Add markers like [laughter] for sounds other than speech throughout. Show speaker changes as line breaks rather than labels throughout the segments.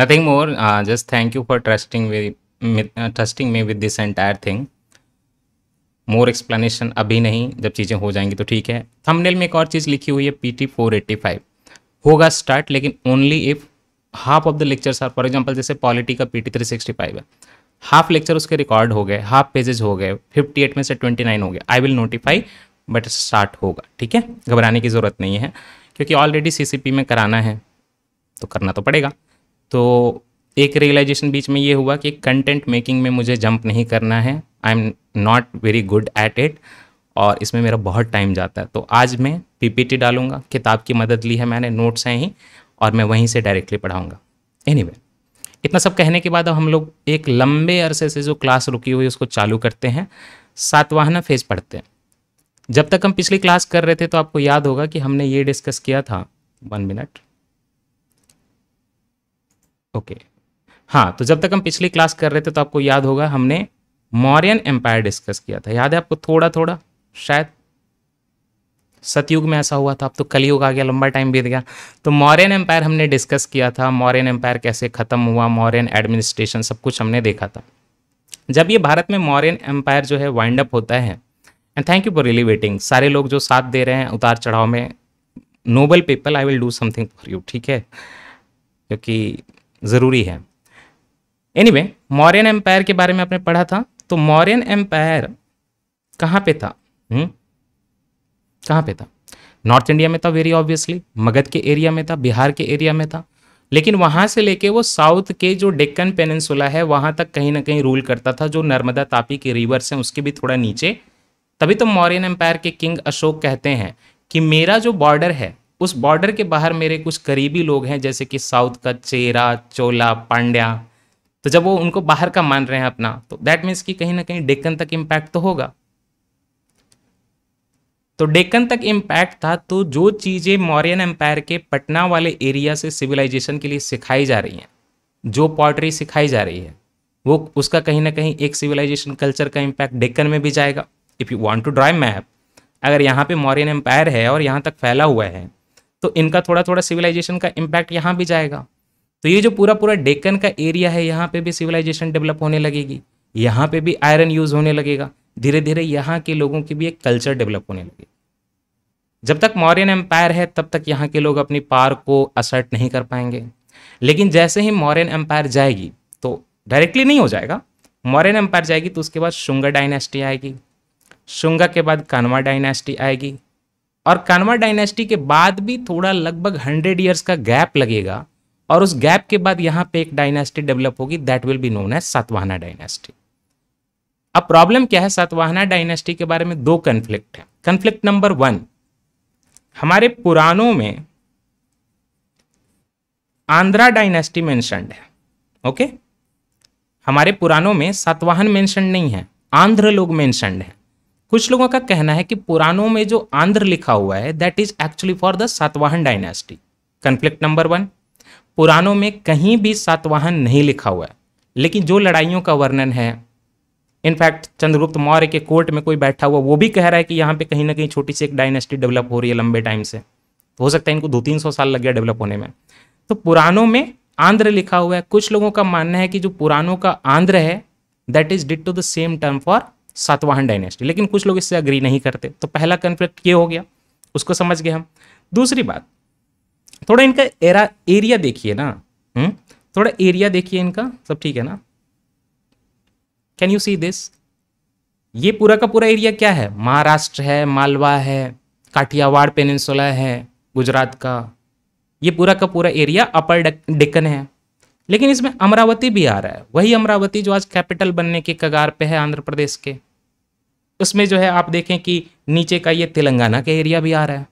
nothing more uh, just thank you for trusting with, with uh, trusting me with this entire thing more explanation अभी नहीं जब चीज़ें हो जाएंगी तो ठीक है थंबनेल में एक और चीज़ लिखी हुई है P T four eighty five होगा स्टार्ट लेकिन only if half of the lectures are for example जैसे पॉलिटी का P T three sixty five है हाफ लेक्चर उसके रिकॉर्ड हो गए हाफ पेजेज हो गए फिफ्टी एट में से ट्वेंटी नाइन हो गए I will notify but start होगा ठीक है घबराने की ज़रूरत नहीं है क्योंकि ऑलरेडी सी सी पी में कराना है तो करना तो पड़ेगा तो एक रियलाइजेशन बीच में ये हुआ कि कंटेंट मेकिंग में मुझे जंप नहीं करना है I am not very good at it और इसमें मेरा बहुत टाइम जाता है तो आज मैं पीपीटी डालूंगा किताब की मदद ली है मैंने नोट्स हैं ही और मैं वहीं से डायरेक्टली पढ़ाऊँगा एनी anyway, इतना सब कहने के बाद अब हम लोग एक लंबे अरसे से जो क्लास रुकी हुई उसको चालू करते हैं सातवाहना फेज पढ़ते हैं जब तक हम पिछली क्लास कर रहे थे तो आपको याद होगा कि हमने ये डिस्कस किया था वन मिनट ओके हाँ तो जब तक हम पिछली क्लास कर रहे थे तो आपको याद होगा हमने मौर्यन एम्पायर डिस्कस किया था याद है आपको थोड़ा थोड़ा शायद सतयुग में ऐसा हुआ था अब तो कलयुग आ गया लंबा टाइम बीत गया तो मौर्यन एम्पायर हमने डिस्कस किया था मौर्यन एम्पायर कैसे ख़त्म हुआ मौर्यन एडमिनिस्ट्रेशन सब कुछ हमने देखा था जब ये भारत में मौर्यन एम्पायर जो है वाइंड अप होता है and thank you for really waiting सारे लोग जो साथ दे रहे हैं उतार चढ़ाव में noble people I will do something for you ठीक है क्योंकि ज़रूरी है एनीवे वे मौर्यन एम्पायर के बारे में आपने पढ़ा था तो मौर्यन एम्पायर कहाँ पे था हम्म? कहाँ पे था नॉर्थ इंडिया में था वेरी ऑब्वियसली मगध के एरिया में था बिहार के एरिया में था लेकिन वहाँ से लेके वो साउथ के जो डेक्कन पेनसुला है वहाँ तक कहीं ना कहीं रूल करता था जो नर्मदा तापी के रिवर्स हैं उसके भी थोड़ा नीचे तभी तो मौर्यन एम्पायर के किंग अशोक कहते हैं कि मेरा जो बॉर्डर है उस बॉर्डर के बाहर मेरे कुछ करीबी लोग हैं जैसे कि साउथ का चेरा चोला पांड्या तो जब वो उनको बाहर का मान रहे हैं अपना तो दैट मीन्स कि कहीं ना कहीं डेक्कन तक इम्पैक्ट तो होगा तो डेक्कन तक इम्पैक्ट था तो जो चीज़ें मौर्यन एम्पायर के पटना वाले एरिया से सिविलाइजेशन के लिए सिखाई जा रही हैं जो पॉटरी सिखाई जा रही है वो उसका कहीं ना कहीं एक सिविलाइजेशन कल्चर का इम्पैक्ट डेक्कन में भी जाएगा if you want to drive map अगर यहाँ पे मौर्यन एम्पायर है और यहाँ तक फैला हुआ है तो इनका थोड़ा थोड़ा सिविलाइजेशन का इम्पैक्ट यहाँ भी जाएगा तो ये जो पूरा पूरा डेक्कन का एरिया है यहाँ पे भी सिविलाइजेशन डेवलप होने लगेगी यहाँ पे भी आयरन यूज होने लगेगा धीरे धीरे यहाँ के लोगों की भी एक कल्चर डेवलप होने लगेगी जब तक मौर्यन एम्पायर है तब तक यहाँ के लोग अपनी पार को असर्ट नहीं कर पाएंगे लेकिन जैसे ही मौर्यन एम्पायर जाएगी तो डायरेक्टली नहीं हो जाएगा मौर्यन एम्पायर जाएगी तो उसके बाद शुंगा डायनेस्टी आएगी शुंगा के बाद कानवा डायनेस्टी आएगी और कानवा डायनेस्टी के बाद भी थोड़ा लगभग हंड्रेड ईयर्स का गैप लगेगा और उस गैप के बाद यहां पे एक डायनेस्टी डेवलप होगी दैट विल बी नोन है सातवाहना डायनेस्टी अब प्रॉब्लम क्या है सातवाहना डायनेस्टी के बारे में दो कन्फ्लिक्ट है कन्फ्लिक्ट नंबर वन हमारे पुरानों में आंध्रा डायनेस्टी मेंशनड है ओके हमारे पुरानों में सातवाहन मैंशन नहीं है आंध्र लोग मेंशनड है कुछ लोगों का कहना है कि पुराणों में जो आंध्र लिखा हुआ है that is actually for the Satavahana dynasty conflict number one पुराणों में कहीं भी सातवाहन नहीं लिखा हुआ है लेकिन जो लड़ाइयों का वर्णन है इनफैक्ट चंद्रगुप्त मौर्य के कोर्ट में कोई बैठा हुआ वो भी कह रहा है कि यहाँ पे कहीं ना कहीं छोटी सी एक डायनेस्टी डेवलप हो रही है लंबे टाइम से तो हो सकता है इनको दो तीन सौ साल लग गया डेवलप होने में तो पुराणों में आंध्र लिखा हुआ है कुछ लोगों का मानना है कि जो पुरानों का आंध्र है that is did to the same term for Satavahana dynasty लेकिन कुछ लोग इससे अग्री नहीं करते तो पहला कन्फ्लिक्ट ये हो गया उसको समझ गए हम दूसरी बात थोड़ा इनका एरा एरिया देखिए ना हुँ? हम्म, थोड़ा एरिया देखिए इनका सब ठीक है ना कैन यू सी दिस ये पूरा का पूरा एरिया क्या है महाराष्ट्र है मालवा है काठियावाड़ पेनिनसुला है गुजरात का ये पूरा का पूरा एरिया अपर डेक्कन है लेकिन इसमें अमरावती भी आ रहा है वही अमरावती जो आज कैपिटल बनने के कगार पे है आंध्र प्रदेश के उसमें जो है आप देखें कि नीचे का ये तेलंगाना का एरिया भी आ रहा है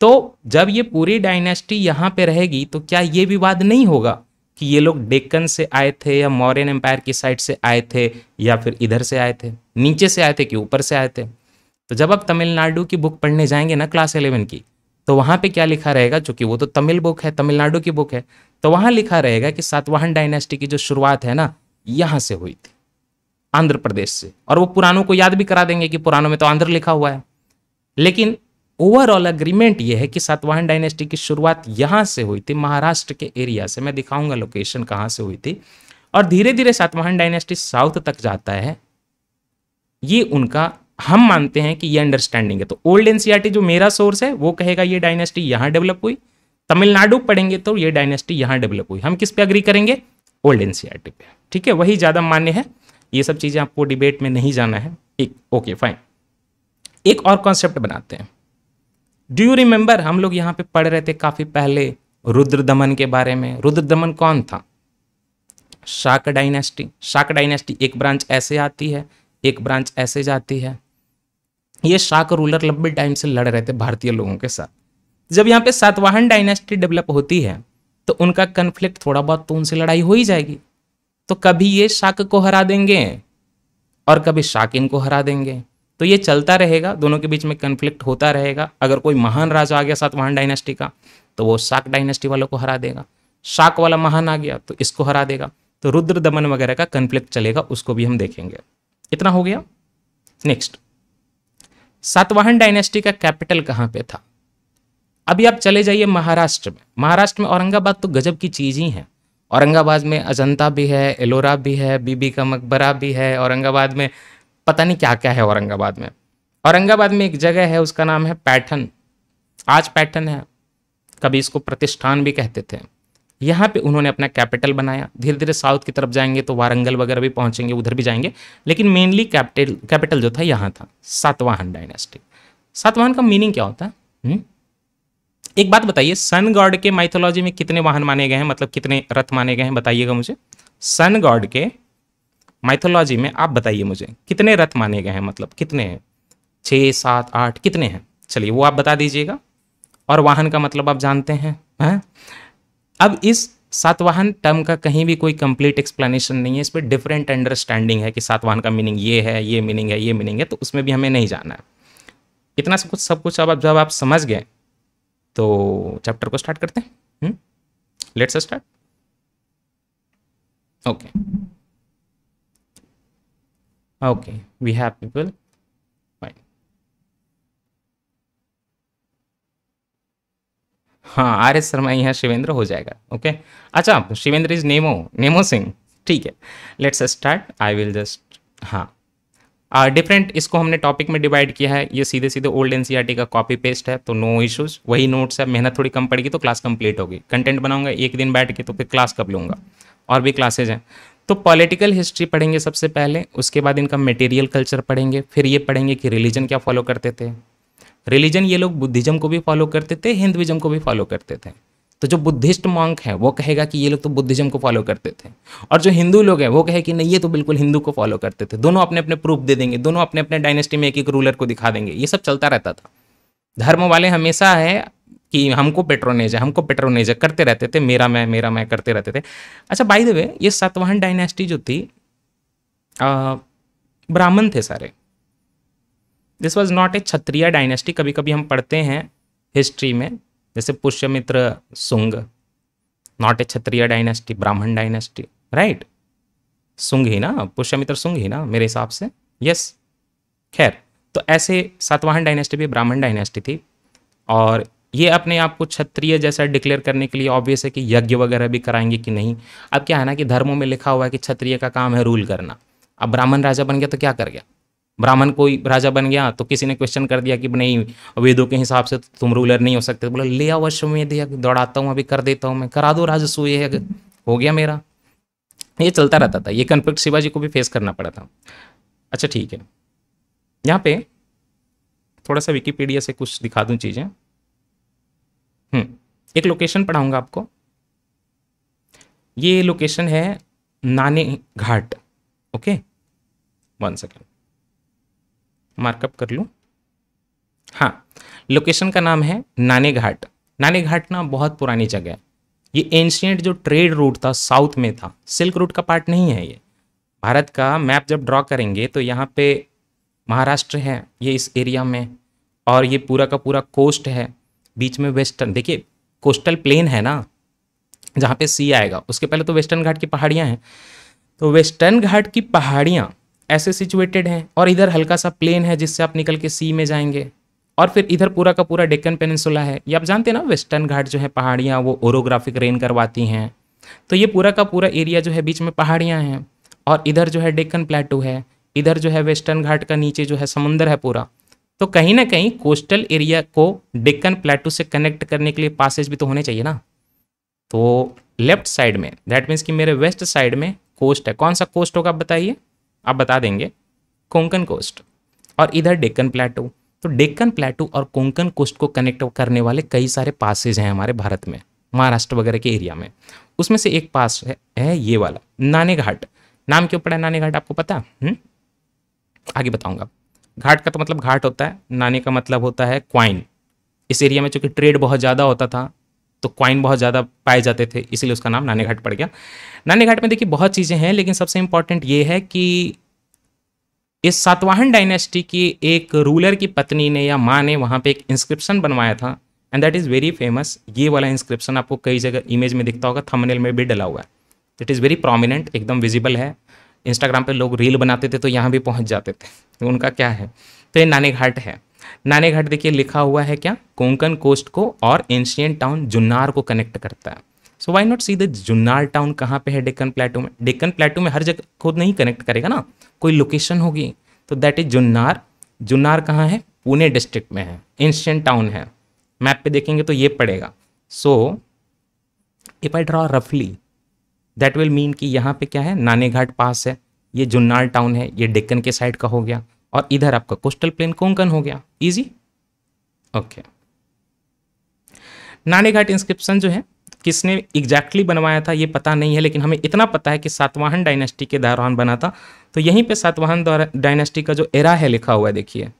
तो जब ये पूरी डायनेस्टी यहाँ पे रहेगी तो क्या ये विवाद नहीं होगा कि ये लोग डेक्कन से आए थे या मॉरन एम्पायर की साइड से आए थे या फिर इधर से आए थे नीचे से आए थे कि ऊपर से आए थे तो जब आप तमिलनाडु की बुक पढ़ने जाएंगे ना क्लास इलेवन की तो वहाँ पे क्या लिखा रहेगा चूँकि वो तो तमिल बुक है तमिलनाडु की बुक है तो वहाँ लिखा रहेगा कि सातवाहन डायनेस्टी की जो शुरुआत है ना यहाँ से हुई थी आंध्र प्रदेश से और वो पुरानों को याद भी करा देंगे कि पुरानों में तो आंध्र लिखा हुआ है लेकिन ओवरऑल अग्रीमेंट ये है कि सातवाहन डायनेस्टी की शुरुआत यहाँ से हुई थी महाराष्ट्र के एरिया से मैं दिखाऊंगा लोकेशन कहाँ से हुई थी और धीरे धीरे सातवाहन डायनेस्टी साउथ तक जाता है ये उनका हम मानते हैं कि ये अंडरस्टैंडिंग है तो ओल्ड एनसीआरटी e जो मेरा सोर्स है वो कहेगा ये डायनेस्टी यहाँ डेवलप हुई तमिलनाडु पढ़ेंगे तो ये डायनेस्टी यहाँ डेवलप हुई हम किस पे अग्री करेंगे ओल्ड एनसीआरटी e पे ठीक है वही ज़्यादा मान्य है ये सब चीज़ें आपको डिबेट में नहीं जाना है एक ओके फाइन एक और कॉन्सेप्ट बनाते हैं डू यू रिमेंबर हम लोग यहाँ पे पढ़ रहे थे काफ़ी पहले रुद्र दमन के बारे में रुद्र दमन कौन था शाक डायनेस्टी शाक डायनेस्टी एक ब्रांच ऐसे आती है एक ब्रांच ऐसे जाती है ये शाक रूलर लंबे टाइम से लड़ रहे थे भारतीय लोगों के साथ जब यहाँ पे सातवाहन डायनेस्टी डेवलप होती है तो उनका कन्फ्लिक्ट थोड़ा बहुत तो उनसे लड़ाई हो ही जाएगी तो कभी ये शाक को हरा देंगे और कभी शाकिन को हरा देंगे तो ये चलता रहेगा दोनों के बीच में कन्फ्लिक्ट होता रहेगा अगर कोई महान राजा आ गया सातवाहन डायनेस्टी का तो वो शाक डायनेस्टी वालों को हरा देगा शाक वाला महान आ गया तो इसको हरा देगा तो रुद्र दमन वगैरह का कन्फ्लिक्ट चलेगा उसको भी हम देखेंगे इतना हो गया नेक्स्ट सातवाहन डायनेस्टी का कैपिटल कहाँ पे था अभी आप चले जाइए महाराष्ट्र में महाराष्ट्र में औरंगाबाद तो गजब की चीज ही है औरंगाबाद में अजंता भी है एलोरा भी है बीबी का मकबरा भी है औरंगाबाद में पता नहीं क्या क्या है औरंगाबाद में औरंगाबाद में एक जगह है उसका नाम है पैठन आज पैठन है कभी इसको प्रतिष्ठान भी कहते थे यहाँ पे उन्होंने अपना कैपिटल बनाया धीरे धीरे साउथ की तरफ जाएंगे तो वारंगल वगैरह भी पहुँचेंगे उधर भी जाएंगे लेकिन मेनली कैपिटल कैपिटल जो था यहाँ था सातवाहन डायनेस्टिक सातवाहन का मीनिंग क्या होता है हम्म? हुँ? एक बात बताइए सन गॉड के माइथोलॉजी में कितने वाहन माने गए हैं मतलब कितने रथ माने गए हैं बताइएगा मुझे सन गॉड के माइथोलॉजी में आप बताइए मुझे कितने रथ माने गए हैं मतलब कितने हैं छः सात आठ कितने हैं चलिए वो आप बता दीजिएगा और वाहन का मतलब आप जानते हैं है? अब इस सातवाहन टर्म का कहीं भी कोई कंप्लीट एक्सप्लेनेशन नहीं है इस पर डिफरेंट अंडरस्टैंडिंग है कि सातवाहन का मीनिंग ये है ये मीनिंग है ये मीनिंग है तो उसमें भी हमें नहीं जाना है इतना सब कुछ सब कुछ अब जब आप समझ गए तो चैप्टर को स्टार्ट करते हैं let's start okay okay we have people fine हाँ आर एस शर्मा यहाँ शिवेंद्र हो जाएगा ओके okay? अच्छा शिवेंद्र इज नेमो नेमो सिंह ठीक है let's start I will just हाँ डिफरेंट uh, इसको हमने टॉपिक में डिवाइड किया है ये सीधे सीधे ओल्ड एनसीईआरटी का कॉपी पेस्ट है तो नो इश्यूज वही नोट्स है मेहनत थोड़ी कम पड़ेगी तो क्लास कंप्लीट होगी कंटेंट बनाऊंगा एक दिन बैठ के तो फिर क्लास कब लूंगा और भी क्लासेज हैं तो पॉलिटिकल हिस्ट्री पढ़ेंगे सबसे पहले उसके बाद इनका मटेरियल कल्चर पढ़ेंगे फिर ये पढ़ेंगे कि रिलीजन क्या फॉलो करते थे रिलीजन ये लोग बुद्धिज्म को भी फॉलो करते थे हिंदुज्म को भी फॉलो करते थे तो जो बुद्धिस्ट मॉन्क है वो कहेगा कि ये लोग तो बुद्धिज्म को फॉलो करते थे और जो हिंदू लोग हैं वो कहे कि नहीं ये तो बिल्कुल हिंदू को फॉलो करते थे दोनों अपने अपने प्रूफ दे देंगे दोनों अपने अपने डायनेस्टी में एक एक रूलर को दिखा देंगे ये सब चलता रहता था धर्म वाले हमेशा है कि हमको पेट्रोनेज है हमको पेट्रोनेज है करते रहते थे मेरा मैं मेरा मैं करते रहते थे अच्छा बाई द वे ये सातवाहन डायनेस्टी जो थी ब्राह्मण थे सारे this was not a Kshatriya dynasty कभी कभी हम पढ़ते हैं हिस्ट्री में जैसे Pushyamitra Sunga not a Kshatriya dynasty Brahmin dynasty right Sunga ही ना पुष्यमित्र सुंग ही ना मेरे हिसाब से यस खैर तो ऐसे सातवाहन डायनेस्टी भी ब्राह्मण डायनेस्टी थी और ये अपने आप को क्षत्रिय जैसा डिक्लेयर करने के लिए ऑब्वियस है कि यज्ञ वगैरह भी कराएंगे कि नहीं अब क्या है ना कि धर्मों में लिखा हुआ है कि क्षत्रिय का काम है रूल करना अब ब्राह्मण राजा बन गया तो क्या कर गया ब्राह्मण कोई राजा बन गया तो किसी ने क्वेश्चन कर दिया कि नहीं वेदों के हिसाब से तो तुम रूलर नहीं हो सकते तो बोला ले में दिया दौड़ाता हूँ अभी कर देता हूँ मैं करा दो राजस्व ये हो गया मेरा ये चलता रहता था ये कन्फ्लिक्ट शिवाजी को भी फेस करना पड़ा था अच्छा ठीक है यहाँ पे थोड़ा सा विकीपीडिया से कुछ दिखा दूँ चीज़ें हम्म, एक लोकेशन पढ़ाऊँगा आपको ये लोकेशन है Nane Ghat okay one second markup कर लूँ हाँ लोकेशन का नाम है नाने घाट नाने घाट ना बहुत पुरानी जगह है ये एंशियंट जो ट्रेड रूट था साउथ में था सिल्क रूट का पार्ट नहीं है ये भारत का मैप जब ड्रॉ करेंगे तो यहाँ पे महाराष्ट्र है ये इस एरिया में और ये पूरा का पूरा कोस्ट है बीच में वेस्टर्न देखिए कोस्टल प्लेन है ना जहाँ पे सी आएगा उसके पहले तो वेस्टर्न घाट की पहाड़ियाँ हैं तो वेस्टर्न घाट की पहाड़ियाँ ऐसे सिचुएटेड हैं और इधर हल्का सा प्लेन है जिससे आप निकल के सी में जाएंगे और फिर इधर पूरा का पूरा डेक्कन पेनिनसुला है ये आप जानते हैं ना वेस्टर्न घाट जो है पहाड़ियाँ वो ओरोग्राफिक रेन करवाती हैं तो ये पूरा का पूरा एरिया जो है बीच में पहाड़ियाँ हैं और इधर जो है डेक्कन प्लेटू है इधर जो है वेस्टर्न घाट का नीचे जो है समुंदर है पूरा तो कहीं ना कहीं कोस्टल एरिया को डेक्कन प्लेटू से कनेक्ट करने के लिए पासेज भी तो होने चाहिए ना तो लेफ्ट साइड में दैट मीन्स कि मेरे वेस्ट साइड में कोस्ट है कौन सा कोस्ट होगा बताइए आप बता देंगे कोंकण कोस्ट और इधर डेक्कन प्लेटो तो डेक्कन प्लेटो और कोंकण कोस्ट को कनेक्ट करने वाले कई सारे पासेज हैं हमारे भारत में महाराष्ट्र वगैरह के एरिया में उसमें से एक पास है, है ये वाला नाने घाट नाम क्यों पड़ा है नाने घाट आपको पता हुँ? हम्म? आगे बताऊंगा घाट का तो मतलब घाट होता है नाने का मतलब होता है क्वाइन इस एरिया में चूंकि ट्रेड बहुत ज़्यादा होता था तो क्वाइन बहुत ज़्यादा पाए जाते थे इसीलिए उसका नाम नाने घाट पड़ गया नाने घाट में देखिए बहुत चीज़ें हैं लेकिन सबसे इम्पॉर्टेंट ये है कि इस सातवाहन डायनेस्टी की एक रूलर की पत्नी ने या माँ ने वहाँ पर एक इंस्क्रिप्शन बनवाया था and that is very famous ये वाला इंस्क्रिप्शन आपको कई जगह इमेज में दिखता होगा थमनेल में भी डला हुआ है इट इज़ वेरी प्रोमिनेंट एकदम विजिबल है इंस्टाग्राम पे लोग रील बनाते थे तो यहाँ भी पहुँच जाते थे तो उनका क्या है तो ये नाने घाट है नाने घाट देखिए लिखा हुआ है क्या कोंकण कोस्ट को और एंशियंट टाउन जुन्नार को कनेक्ट करता है so why not see the Junnar town कहाँ पे है डेक्कन प्लेटो में डेक्कन प्लेटो में हर जगह खुद नहीं कनेक्ट करेगा ना कोई लोकेशन होगी तो दैट इज जुन्नार जुन्नार कहाँ है पुणे डिस्ट्रिक्ट में है एंशियंट टाउन है मैप पे देखेंगे तो ये पड़ेगा सो इफ आई ड्रॉ रफली दैट विल मीन कि यहाँ पे क्या है नानेघाट पास है ये जुन्नार टाउन है ये डेक्कन के साइड का हो गया और इधर आपका कोस्टल प्लेन कोंकण हो गया इजी ओके नानी घाट इंस्क्रिप्शन जो है किसने एग्जैक्टली exactly बनवाया था ये पता नहीं है लेकिन हमें इतना पता है कि सातवाहन डायनेस्टी के दौरान बना था तो यहीं पे सातवाहन डायनेस्टी का जो एरा है लिखा हुआ है देखिए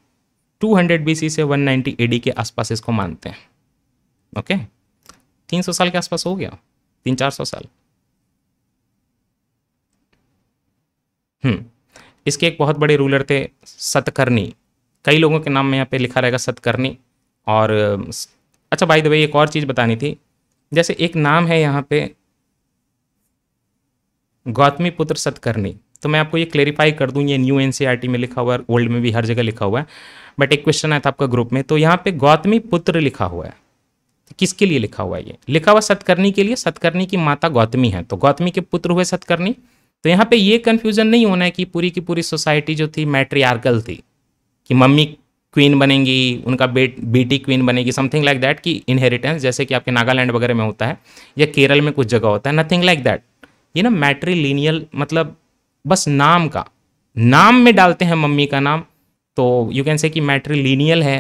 200 बीसी से 190 एडी के आसपास इसको मानते हैं ओके 300 साल के आसपास हो गया तीन चार सौ साल हम्म इसके एक बहुत बड़े रूलर थे सतकर्णी कई लोगों के नाम में यहाँ पे लिखा रहेगा सतकर्णी और अच्छा भाई दबाई एक और चीज़ बतानी थी जैसे एक नाम है यहाँ पे गौतमी पुत्र सतकर्णी तो मैं आपको ये क्लेरिफाई कर दूँ ये न्यू एन e में लिखा हुआ है ओल्ड में भी हर जगह लिखा हुआ है बट एक क्वेश्चन आया था आपका ग्रुप में तो यहाँ पे गौतमी पुत्र लिखा हुआ है तो किसके लिए लिखा हुआ है ये लिखा हुआ सतकर्णी के लिए सतकर्णी की माता गौतमी है तो गौतमी के पुत्र हुए सतकर्णी तो यहाँ पे ये कन्फ्यूजन नहीं होना है कि पूरी की पूरी सोसाइटी जो थी मैट्रियार्कल थी कि मम्मी क्वीन बनेंगी उनका बेट बेटी क्वीन बनेगी समथिंग लाइक दैट कि इनहेरिटेंस जैसे कि आपके नागालैंड वगैरह में होता है या केरल में कुछ जगह होता है नथिंग लाइक दैट ये ना मैट्रीलिनियल मतलब बस नाम का नाम में डालते हैं मम्मी का नाम तो यू कैन से कि मैट्रीलिनियल है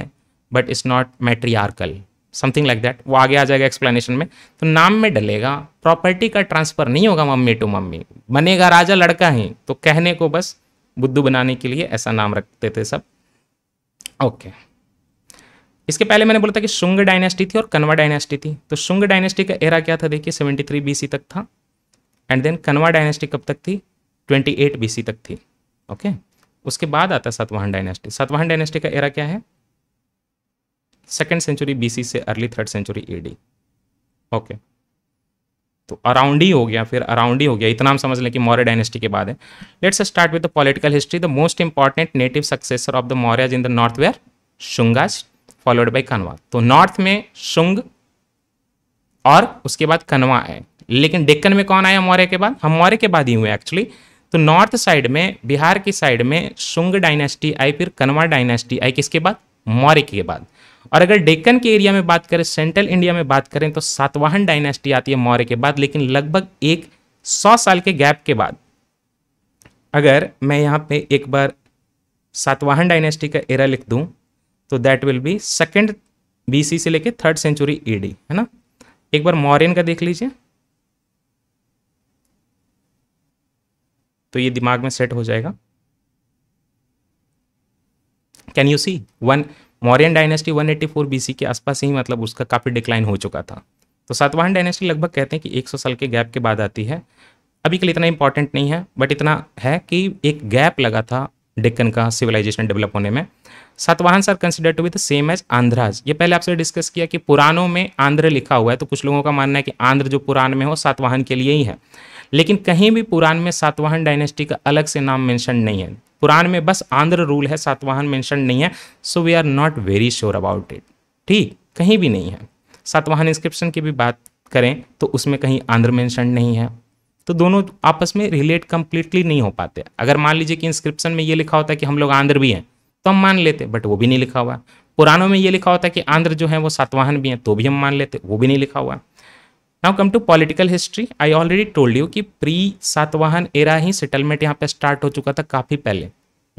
but it's not matriarchal something like that वो आगे आ जाएगा एक्सप्लेनेशन में तो नाम में डलेगा प्रॉपर्टी का ट्रांसफर नहीं होगा मम्मी टू मम्मी बनेगा राजा लड़का ही तो कहने को बस बुद्धू बनाने के लिए ऐसा नाम रखते थे सब ओके okay. इसके पहले मैंने बोला था कि शुंग डायनेस्टी थी और कन्वा डायनेस्टी थी तो शुंग डायनेस्टी का एरा क्या था देखिए सेवेंटी थ्री तक था एंड देन कन्वा डायनेस्टी कब तक थी ट्वेंटी एट तक थी ओके okay? उसके बाद आता है सतवाहन डायनेस्टी सतवाहन डायनेस्टी का एरा क्या है सेकेंड सेंचुरी बीसी से early third century AD okay तो अराउंड ही हो गया फिर अराउंड ही हो गया इतना हम समझ लें कि मौर्य डायनेस्टी के बाद है let's start with the political history the most important native successor of the Maurya in the north were Shungas followed by Kanva तो नॉर्थ में शुंग और उसके बाद कनवा है लेकिन डेक्कन में कौन आया मौर्य के बाद हम मौर्य के बाद ही हुए एक्चुअली तो नॉर्थ साइड में बिहार की साइड में शुंग डायनेस्टी आई फिर कनवा डायनेस्टी आई किसके बाद मौर्य के बाद और अगर डेक्कन के एरिया में बात करें सेंट्रल इंडिया में बात करें तो सातवाहन डायनेस्टी आती है मौर्य के बाद लेकिन लगभग एक सौ साल के गैप के बाद अगर मैं यहाँ पे एक बार सातवाहन डायनेस्टी का एरा लिख दूँ तो that will be second BC से लेके थर्ड सेंचुरी ईडी है ना एक बार मौर्यन का देख लीजिए तो ये दिमाग में सेट हो जाएगा can you see one Mauryan dynasty 184 BC के आसपास ही मतलब उसका काफ़ी डिक्लाइन हो चुका था तो सातवाहन डायनेस्टी लगभग कहते हैं कि 100 साल के गैप के बाद आती है अभी के लिए इतना इंपॉर्टेंट नहीं है बट इतना है कि एक गैप लगा था डेक्कन का सिविलाइजेशन डेवलप होने में Satavahana sir consider to with the same as Andhras ये पहले आपसे डिस्कस किया कि पुरानों में आंध्र लिखा हुआ है तो कुछ लोगों का मानना है कि आंध्र जो पुरान में हो सातवाहन के लिए ही है लेकिन कहीं भी पुराण में सातवाहन डायनेस्टी का अलग से नाम मेंशन नहीं है पुराण में बस आंध्र रूल है सातवाहन मेंशन नहीं है so we are not very sure about it ठीक कहीं भी नहीं है सातवाहन इंस्क्रिप्शन की भी बात करें तो उसमें कहीं आंध्र मेंशन नहीं है तो दोनों आपस में रिलेट कम्प्लीटली नहीं हो पाते अगर मान लीजिए कि इंस्क्रिप्शन में ये लिखा होता है कि हम लोग आंध्र भी हैं तो हम मान लेते बट वो भी नहीं लिखा हुआ पुरानों में ये लिखा होता है कि आंध्र जो है वो सातवाहन भी हैं तो भी हम मान लेते वो भी नहीं लिखा हुआ now come to political history I already told you कि प्री सातवाहन एरा ही सेटलमेंट यहाँ पे स्टार्ट हो चुका था काफ़ी पहले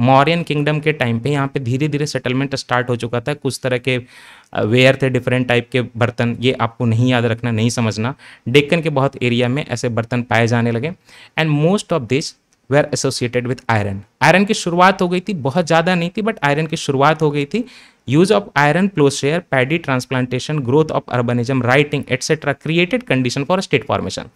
मौर्यन किंगडम के टाइम पे यहाँ पे धीरे धीरे सेटलमेंट स्टार्ट हो चुका था कुछ तरह के वेयर थे डिफरेंट टाइप के बर्तन ये आपको नहीं याद रखना नहीं समझना डेक्कन के बहुत एरिया में ऐसे बर्तन पाए जाने लगे and most of this were associated with iron iron की शुरुआत हो गई थी बहुत ज़्यादा नहीं थी बट आयरन की शुरुआत हो गई थी use of iron ploughshare paddy transplantation growth of urbanism writing etcetera created condition for state formation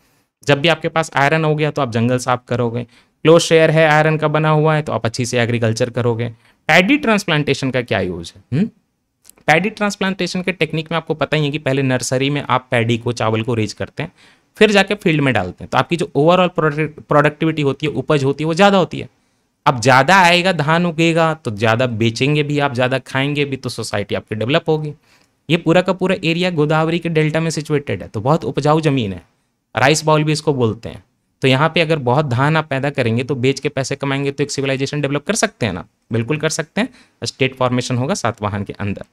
जब भी आपके पास आयरन हो गया तो आप जंगल साफ करोगे क्लोज शेयर है आयरन का बना हुआ है तो आप अच्छी से एग्रीकल्चर करोगे पैडी ट्रांसप्लांटेशन का क्या यूज है पैडी हम्म? ट्रांसप्लांटेशन के टेक्निक में आपको पता ही है कि पहले नर्सरी में आप पैडी को चावल को रेज करते हैं फिर जाके फील्ड में डालते हैं तो आपकी जो ओवरऑल प्रोडक्टिविटी होती है उपज होती है वो ज़्यादा होती है अब ज़्यादा आएगा धान उगेगा तो ज़्यादा बेचेंगे भी आप ज़्यादा खाएंगे भी तो सोसाइटी आपकी डेवलप होगी ये पूरा का पूरा एरिया गोदावरी के डेल्टा में सिचुएटेड है तो बहुत उपजाऊ ज़मीन है राइस बाउल भी इसको बोलते हैं तो यहाँ पे अगर बहुत धान आप पैदा करेंगे तो बेच के पैसे कमाएंगे तो एक सिविलाइजेशन डेवलप कर सकते हैं ना बिल्कुल कर सकते हैं स्टेट फॉर्मेशन होगा सातवाहन के अंदर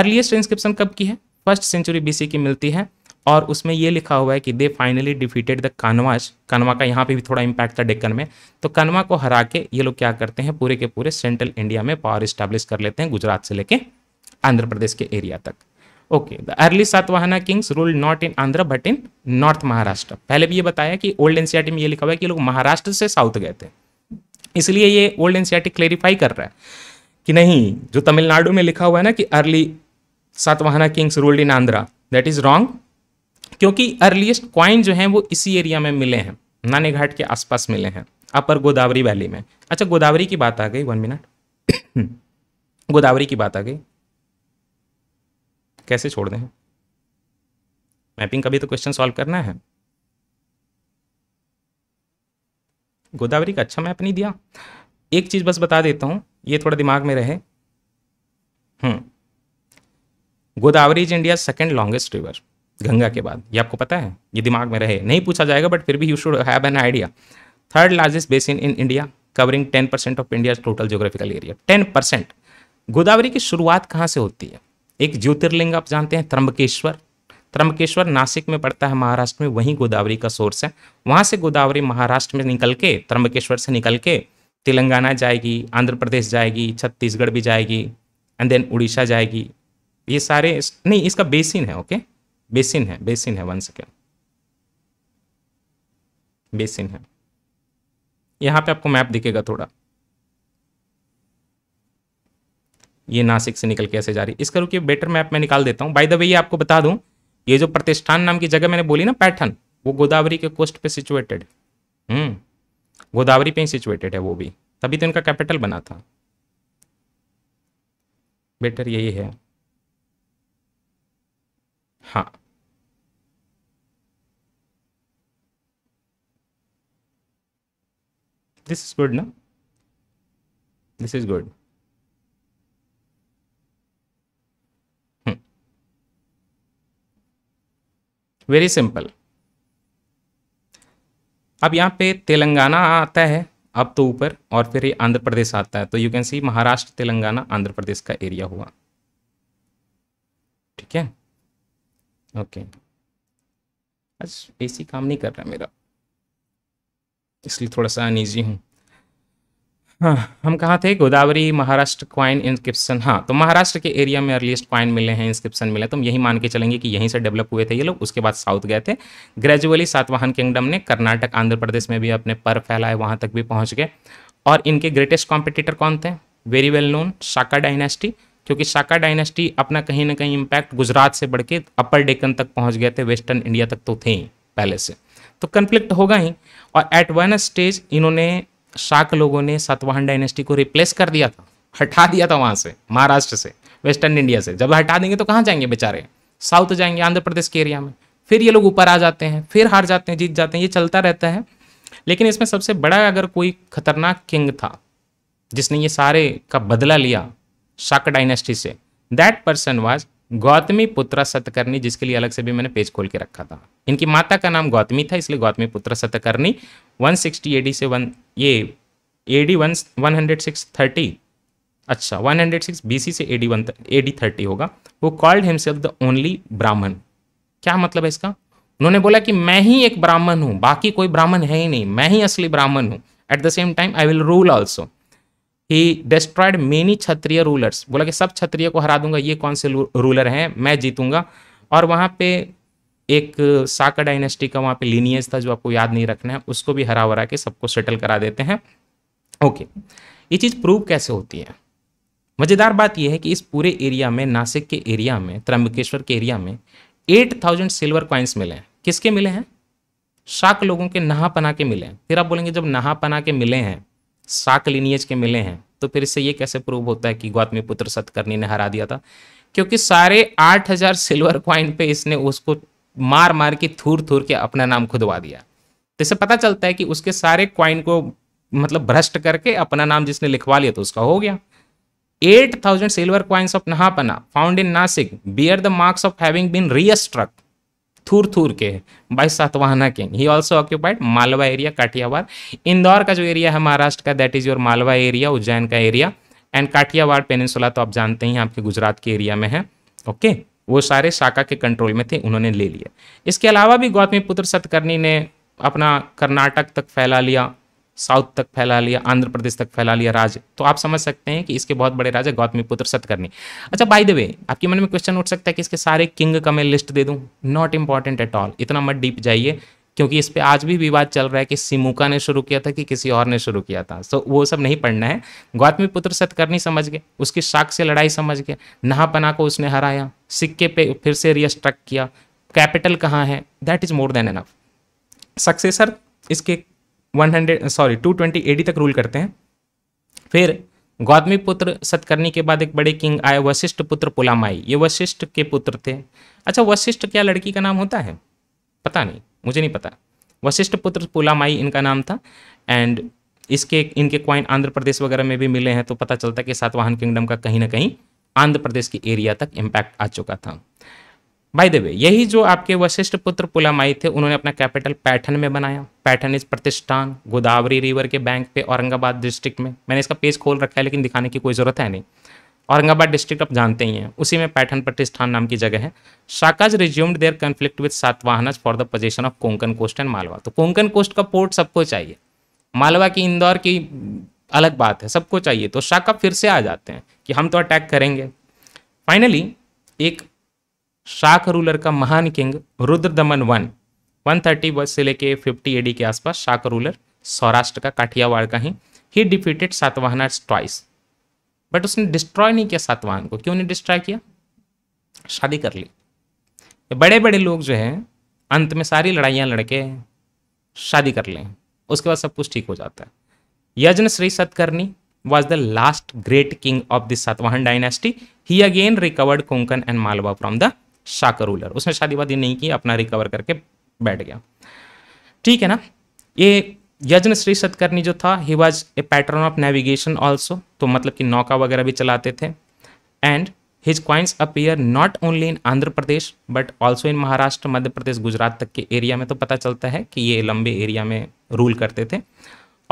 अर्लीस्ट इंस्क्रिप्शन कब की है फर्स्ट सेंचुरी बीसी की मिलती है और उसमें ये लिखा हुआ है कि they finally defeated the Kanvas Kanva का यहाँ पे भी थोड़ा इम्पैक्ट था डेक्कन में तो कनवा को हरा के ये लोग क्या करते हैं पूरे के पूरे सेंट्रल इंडिया में पावर स्टैब्लिश कर लेते हैं गुजरात से लेके आंध्र प्रदेश के एरिया तक okay the early Satavahana kings rule not in Andhra but in north Maharashtra पहले भी ये बताया कि ओल्ड एनसीआर में ये लिखा हुआ है कि लोग महाराष्ट्र से साउथ गए थे इसलिए ये ओल्ड एनसीआर क्लेरिफाई कर रहा है कि नहीं जो तमिलनाडु में लिखा हुआ है ना कि early Satavahana kings ruled in Andhra that is wrong क्योंकि अर्लीस्ट क्वाइन जो हैं वो इसी एरिया में मिले हैं नानी घाट के आसपास मिले हैं अपर गोदावरी वैली में अच्छा गोदावरी की बात आ गई वन मिनट [coughs] गोदावरी की बात आ गई कैसे छोड़ दें मैपिंग का भी तो क्वेश्चन सॉल्व करना है गोदावरी का अच्छा मैप नहीं दिया एक चीज़ बस बता देता हूं ये थोड़ा दिमाग में रहे hmm. Godavari is India second longest river Ganga के बाद ये आपको पता है ये दिमाग में रहे नहीं पूछा जाएगा बट फिर भी you should have an idea third largest basin in India covering ten percent of India total geographical area ten percent Godavari की शुरुआत कहाँ से होती है एक ज्योतिर्लिंग आप जानते हैं त्रंबकेश्वर त्रंबकेश्वर नासिक में पड़ता है महाराष्ट्र में वहीं गोदावरी का सोर्स है वहाँ से गोदावरी महाराष्ट्र में निकल के त्रंबकेश्वर से निकल के तेलंगाना जाएगी आंध्र प्रदेश जाएगी छत्तीसगढ़ भी जाएगी एंड देन उड़ीसा जाएगी ये सारे नहीं इसका बेसिन है ओके okay? बेसिन है बेसिन है वन सेकेंड बेसिन है यहाँ पे आपको मैप दिखेगा थोड़ा ये नासिक से निकल ऐसे जा रही इसका रुकिए बेटर मैप मैं निकाल देता हूँ बाय द वे ये आपको बता दूँ ये जो प्रतिष्ठान नाम की जगह मैंने बोली ना पैठन वो गोदावरी के कोस्ट पे सिचुएटेड हम्म गोदावरी पे ही सिचुएटेड है वो भी तभी तो इनका कैपिटल बना था बेटर यही है हाँ दिस इज गुड ना this is good very simple अब यहाँ पे तेलंगाना आता है अब तो ऊपर और फिर ये आंध्र प्रदेश आता है तो you can see Maharashtra Telangana Andhra Pradesh का एरिया हुआ ठीक है ओके आज एसी काम नहीं कर रहा मेरा इसलिए थोड़ा सा अनईजी हूँ हाँ हम कहाँ थे गोदावरी महाराष्ट्र क्वाइन इंस्क्रिप्शन हाँ तो महाराष्ट्र के एरिया में अर्लीस्ट क्वाइन मिले हैं इंस्क्रिप्शन मिले तो हम यही मान के चलेंगे कि यहीं से डेवलप हुए थे ये लोग उसके बाद साउथ गए थे ग्रेजुअली सातवाहन किंगडम ने कर्नाटक आंध्र प्रदेश में भी अपने पर फैलाए वहाँ तक भी पहुँच गए और इनके ग्रेटेस्ट कॉम्पिटिटर कौन थे very well known Shaka dynasty क्योंकि शाका डायनेस्टी अपना कहीं ना कहीं इम्पैक्ट गुजरात से बढ़ के अपर डेकन तक पहुंच गए थे वेस्टर्न इंडिया तक तो थे ही पहले से तो कन्फ्लिक्ट होगा ही और एट वन स्टेज इन्होंने शाक लोगों ने सातवाहन डायनेस्टी को रिप्लेस कर दिया था हटा दिया था वहाँ से महाराष्ट्र से वेस्टर्न इंडिया से जब हटा देंगे तो कहाँ जाएंगे बेचारे साउथ जाएंगे आंध्र प्रदेश के एरिया में फिर ये लोग ऊपर आ जाते हैं फिर हार जाते हैं जीत जाते हैं ये चलता रहता है लेकिन इसमें सबसे बड़ा अगर कोई खतरनाक किंग था जिसने ये सारे का बदला लिया शक dynasty say that person was Gautami Gautamiputra Satakarni जिसके लिए अलग से भी मैंने पेज खोल के रखा था इनकी माता का नाम गौतमी था इसलिए गौतमी पुत्र सतकर्णी 160 सिक्सटी से वन ये एडी वन अच्छा, वन अच्छा वन हंड्रेड सिक्स से एडी वन एडी थर्टी होगा वो कॉल्ड हिमसेल्फ द ओनली ब्राह्मण क्या मतलब है इसका उन्होंने बोला कि मैं ही एक ब्राह्मण हूँ बाकी कोई ब्राह्मण है ही नहीं मैं ही असली ब्राह्मण हूँ at the same time I will rule also he destroyed many Kshatriya rulers बोला कि सब क्षत्रिय को हरा दूंगा ये कौन से रूलर हैं मैं जीतूंगा और वहाँ पे एक साका डायनेस्टी का वहाँ पे लीनियज था जो आपको याद नहीं रखना है उसको भी हरा वरा के सबको सेटल करा देते हैं ओके ये चीज़ प्रूव कैसे होती है मज़ेदार बात यह है कि इस पूरे एरिया में नासिक के एरिया में त्रम्बकेश्वर के एरिया में एट थाउजेंड सिल्वर कॉइन्स मिले हैं किसके मिले हैं शाक लोगों के नहा पना के मिले हैं फिर आप बोलेंगे जब नहा पना के मिले हैं साक लिनियज के मिले हैं तो फिर इससे ये कैसे प्रूव होता है कि गौतमी पुत्र सतकर्णी ने हरा दिया था क्योंकि सारे आठ हजार सिल्वर क्वाइन पे इसने उसको मार मार के थूर थूर के अपना नाम खुदवा दिया तो इससे पता चलता है कि उसके सारे क्वाइन को मतलब भ्रष्ट करके अपना नाम जिसने लिखवा लिया तो उसका हो गया 8000 silver coins of Nahapana found in Nashik bear the marks of having been restruck थूर के by Satavahana king he also occupied Malwa area Kathiawar Indore का जो एरिया है महाराष्ट्र का that is your Malwa area Ujjain का एरिया एंड काठियावाड़ पेनिसुला तो आप जानते ही आपके गुजरात के एरिया में है ओके वो सारे शाखा के कंट्रोल में थे उन्होंने ले लिया इसके अलावा भी गौतमी पुत्र सतकर्णी ने अपना कर्नाटक तक फैला लिया साउथ तक फैला लिया आंध्र प्रदेश तक फैला लिया राज्य तो आप समझ सकते हैं कि इसके बहुत बड़े राजा गौतमीपुत्र सतकर्णी अच्छा बाय द वे आपके मन में क्वेश्चन उठ सकता है कि इसके सारे किंग का मैं लिस्ट दे दूं नॉट इंपॉर्टेंट एट ऑल इतना मत डीप जाइए क्योंकि इस पर आज भी विवाद चल रहा है कि सिमुका ने शुरू किया था कि किसी और ने शुरू किया था सो वो सब नहीं पढ़ना है गौतमीपुत्र सतकर्णी समझ गए उसकी शाख से लड़ाई समझ गए नहापना को उसने हराया सिक्के पे फिर से रियस्ट्रक किया कैपिटल कहाँ है that is more than enough successor इसके 100 सॉरी 220 डी तक रूल करते हैं फिर गौतमी पुत्र सतकर्णी के बाद एक बड़े किंग आए वशिष्ठ पुत्र पुलामाई ये वशिष्ठ के पुत्र थे अच्छा वशिष्ठ क्या लड़की का नाम होता है पता नहीं मुझे नहीं पता वशिष्ठ पुत्र पुलामाई इनका नाम था एंड इसके इनके क्वाइन आंध्र प्रदेश वगैरह में भी मिले हैं तो पता चलता है कि सातवाहन किंगडम का कहीं ना कहीं आंध्र प्रदेश के एरिया तक इम्पैक्ट आ चुका था बाय द वे यही जो आपके वशिष्ठ पुत्र पुलामाई थे उन्होंने अपना कैपिटल पैठन में बनाया पैठन इज प्रतिष्ठान गोदावरी रिवर के बैंक पे औरंगाबाद डिस्ट्रिक्ट में मैंने इसका पेज खोल रखा है लेकिन दिखाने की कोई ज़रूरत है नहीं औरंगाबाद डिस्ट्रिक्ट आप जानते ही हैं उसी में पैठन प्रतिष्ठान नाम की जगह है Shakas resumed their conflict with Satavahanas for the position of Konkan coast and Malwa तो कोंकन कोस्ट का पोर्ट सबको चाहिए मालवा की इंदौर की अलग बात है सबको चाहिए तो शाका फिर से आ जाते हैं कि हम तो अटैक करेंगे फाइनली एक शाक रूलर का महान किंग रुद्र दमन वन वन थर्टी से लेके फिफ्टी एडी के आसपास शाक रूलर सौराष्ट्र का काठियावाड़ का he he defeated Satavahana twice but उसने डिस्ट्रॉय नहीं किया सातवाहन को क्यों नहीं डिस्ट्रॉय किया शादी कर ली बड़े बड़े लोग जो हैं अंत में सारी लड़ाइयाँ लड़के शादी कर लें उसके बाद सब कुछ ठीक हो जाता है Yajna Shri Satakarni was the last great king of this Satavahana dynasty he again recovered Konkan and Malwa from the Shaka ruler उसने शादीवादी नहीं की अपना रिकवर करके बैठ गया ठीक है ना ये यज्ञ श्री सतकर्णी जो था he was a pattern of navigation also तो मतलब कि नौका वगैरह भी चलाते थे and his coins appear not only in Andhra Pradesh but also in Maharashtra Madhya Pradesh Gujarat तक के एरिया में तो पता चलता है कि ये लंबे एरिया में रूल करते थे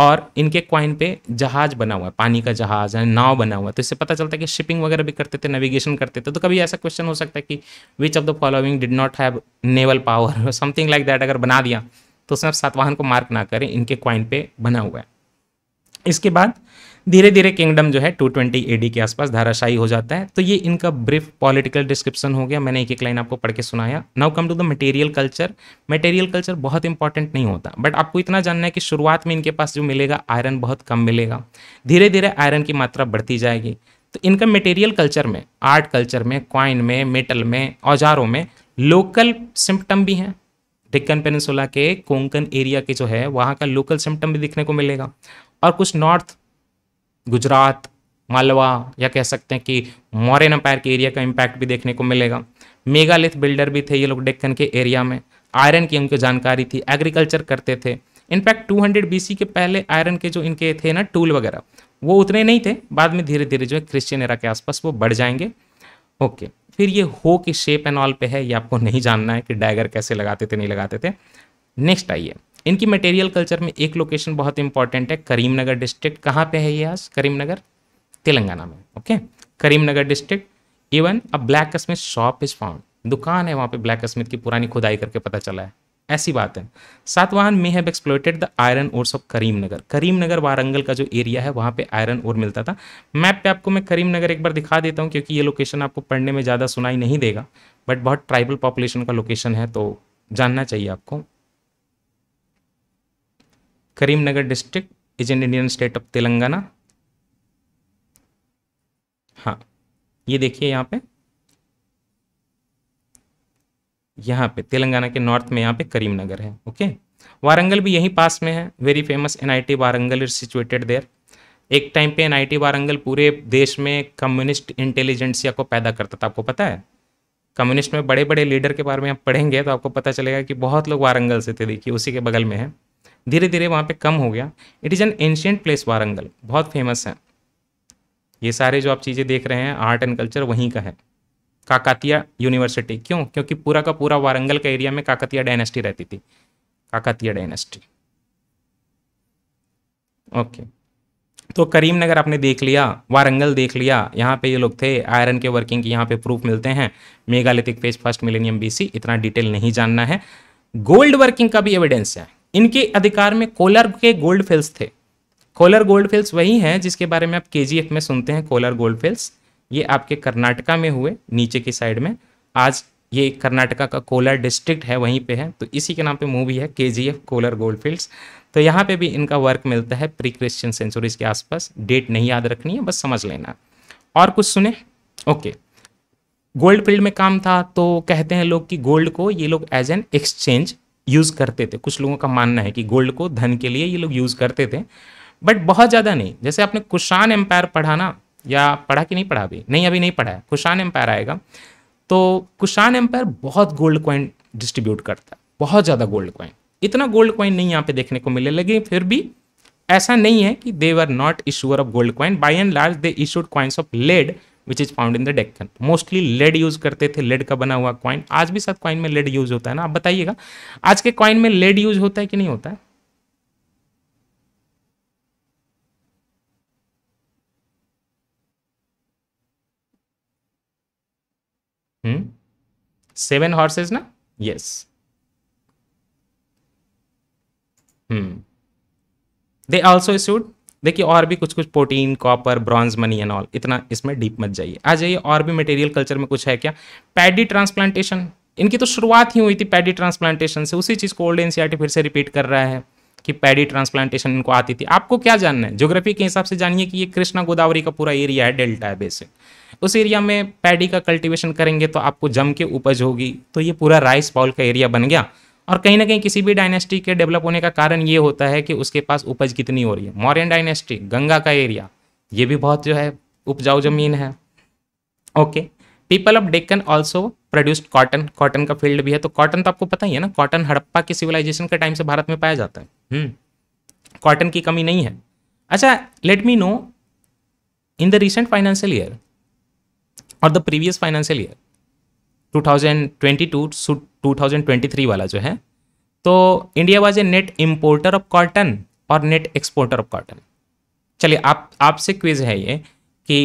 और इनके क्वाइन पे जहाज बना हुआ है पानी का जहाज है नाव बना हुआ है तो इससे पता चलता है कि शिपिंग वगैरह भी करते थे नेविगेशन करते थे तो कभी ऐसा क्वेश्चन हो सकता है कि which of the following did not have naval power something like that अगर बना दिया तो उसमें आप सातवाहन को मार्क ना करें इनके क्वाइन पे बना हुआ है इसके बाद धीरे धीरे किंगडम जो है 220 एडी के आसपास धाराशाही हो जाता है तो ये इनका ब्रीफ पॉलिटिकल डिस्क्रिप्शन हो गया मैंने एक एक लाइन आपको पढ़ के सुनाया now come to the material culture material culture बहुत इंपॉर्टेंट नहीं होता बट आपको इतना जानना है कि शुरुआत में इनके पास जो मिलेगा आयरन बहुत कम मिलेगा धीरे धीरे आयरन की मात्रा बढ़ती जाएगी तो इनका मटेरियल कल्चर में आर्ट कल्चर में क्वाइन में मेटल में औजारों में लोकल सिम्टम भी हैं डिक्कन पेनसोला के कोंकन एरिया के जो है वहाँ का लोकल सिम्टम भी दिखने को मिलेगा और कुछ नॉर्थ गुजरात मालवा या कह सकते हैं कि मॉरन अंपायर के एरिया का इम्पैक्ट भी देखने को मिलेगा मेगालिथ बिल्डर भी थे ये लोग डेक्कन के एरिया में आयरन की उनकी जानकारी थी एग्रीकल्चर करते थे इनफैक्ट 200 हंड्रेड बीसी के पहले आयरन के जो इनके थे ना टूल वगैरह वो उतने नहीं थे बाद में धीरे धीरे जो है क्रिश्चियन एरा के आसपास वो बढ़ जाएंगे ओके फिर ये हो कि शेप एंड ऑल पे है ये आपको नहीं जानना है कि डाइगर कैसे लगाते थे नहीं लगाते थे नेक्स्ट आइए इनकी मटेरियल कल्चर में एक लोकेशन बहुत इंपॉर्टेंट है करीमनगर डिस्ट्रिक्ट कहाँ पे है ये आज करीमनगर तेलंगाना में okay Karimnagar district even a blacksmith shop is found दुकान है वहाँ पे ब्लैक स्मिथ की पुरानी खुदाई करके पता चला है ऐसी बात है Satavahana may have exploited the iron ores of Karimnagar Karimnagar Warangal का जो एरिया है वहाँ पे आयरन ओर मिलता था मैप पे आपको मैं करीमनगर एक बार दिखा देता हूँ क्योंकि ये लोकेशन आपको पढ़ने में ज़्यादा सुनाई नहीं देगा बट बहुत ट्राइबल पॉपुलेशन का लोकेशन है तो जानना चाहिए आपको Karimnagar district is an Indian state of Telangana हाँ ये देखिए यहाँ पे यहाँ पे तेलंगाना के नॉर्थ में यहाँ पे करीमनगर है ओके वारंगल भी यहीं पास में है very famous NIT Warangal is situated there एक टाइम पे एनआईटी वारंगल पूरे देश में कम्युनिस्ट इंटेलिजेंसिया को पैदा करता था आपको पता है कम्युनिस्ट में बड़े बड़े लीडर के बारे में आप पढ़ेंगे तो आपको पता चलेगा कि बहुत लोग वारंगल से थे देखिए उसी के बगल में है धीरे धीरे वहाँ पे कम हो गया it is an ancient place Warangal बहुत फेमस है ये सारे जो आप चीज़ें देख रहे हैं आर्ट एंड कल्चर वहीं का है काकातिया यूनिवर्सिटी क्यों क्योंकि पूरा का पूरा वारंगल का एरिया में काकातिया डायनेस्टी रहती थी काकातिया डायनेस्टी ओके तो करीम नगर आपने देख लिया वारंगल देख लिया यहाँ पे ये लोग थे आयरन के वर्किंग की यहाँ पे प्रूफ मिलते हैं megalithic phase first millennium BC इतना डिटेल नहीं जानना है गोल्ड वर्किंग का भी एविडेंस है इनके अधिकार में कोलर के गोल्ड फिल्स थे कोलर गोल्ड फिल्स वही हैं जिसके बारे में आप के में सुनते हैं कोलर गोल्ड फिल्स ये आपके कर्नाटका में हुए नीचे की साइड में आज ये कर्नाटका का कोलर डिस्ट्रिक्ट है वहीं पे है तो इसी के नाम पे मूवी है K G F Kolar gold fields तो यहाँ पे भी इनका वर्क मिलता है प्री क्रिश्चियन सेंचुरीज के आसपास डेट नहीं याद रखनी है बस समझ लेना और कुछ सुने ओके गोल्ड फील्ड में काम था तो कहते हैं लोग कि गोल्ड को ये लोग एज एन एक्सचेंज यूज़ करते थे कुछ लोगों का मानना है कि गोल्ड को धन के लिए ये लोग यूज़ करते थे बट बहुत ज़्यादा नहीं जैसे आपने कुशान एम्पायर पढ़ा ना या पढ़ा कि नहीं पढ़ा अभी नहीं अभी नहीं पढ़ा है कुशान एम्पायर आएगा तो कुशान एम्पायर बहुत गोल्ड कॉइन डिस्ट्रीब्यूट करता है बहुत ज़्यादा गोल्ड कॉइन इतना गोल्ड कॉइन नहीं यहाँ पे देखने को मिले लगे फिर भी ऐसा नहीं है कि they were not issuer of gold coin by and large they issued coins of lead which is found in the Deccan mostly lead use करते थे लेड का बना हुआ क्वाइन आज भी सब क्वाइन में लेड यूज़ होता है ना आप बताइएगा आज के क्वाइन में लेड यूज़ होता है कि नहीं होता है सेवन हम्म? हॉर्सेज ना yes hmm they also should देखिए और भी कुछ कुछ potin copper bronze money and all इतना इसमें डीप मत जाइए आ जाइए और भी मटेरियल कल्चर में कुछ है क्या पैडी ट्रांसप्लांटेशन इनकी तो शुरुआत ही हुई थी पैडी ट्रांसप्लांटेशन से उसी चीज़ को ओल्ड एनसीआरटी e फिर से रिपीट कर रहा है कि पैडी ट्रांसप्लांटेशन इनको आती थी आपको क्या जानना है ज्योग्राफी के हिसाब से जानिए कि ये कृष्णा गोदावरी का पूरा एरिया है डेल्टा है बेसिक उस एरिया में पैडी का कल्टीवेशन करेंगे तो आपको जम के उपज होगी तो ये पूरा राइस बाउल का एरिया बन गया और कहीं ना कहीं किसी भी डायनेस्टी के डेवलप होने का कारण ये होता है कि उसके पास उपज कितनी हो रही है मॉरियन डायनेस्टी गंगा का एरिया ये भी बहुत जो है उपजाऊ जमीन है okay people of Deccan also produced cotton cotton का फील्ड भी है तो कॉटन तो आपको पता ही है ना कॉटन हड़प्पा की सिविलाइजेशन के टाइम से भारत में पाया जाता है कॉटन हम्म, की कमी नहीं है अच्छा let me know in the recent financial year और the previous financial year 2022 to 2023 वाला जो है तो India was a net importer of cotton और नेट एक्सपोर्टर ऑफ कॉटन चलिए आप आपसे क्विज है ये कि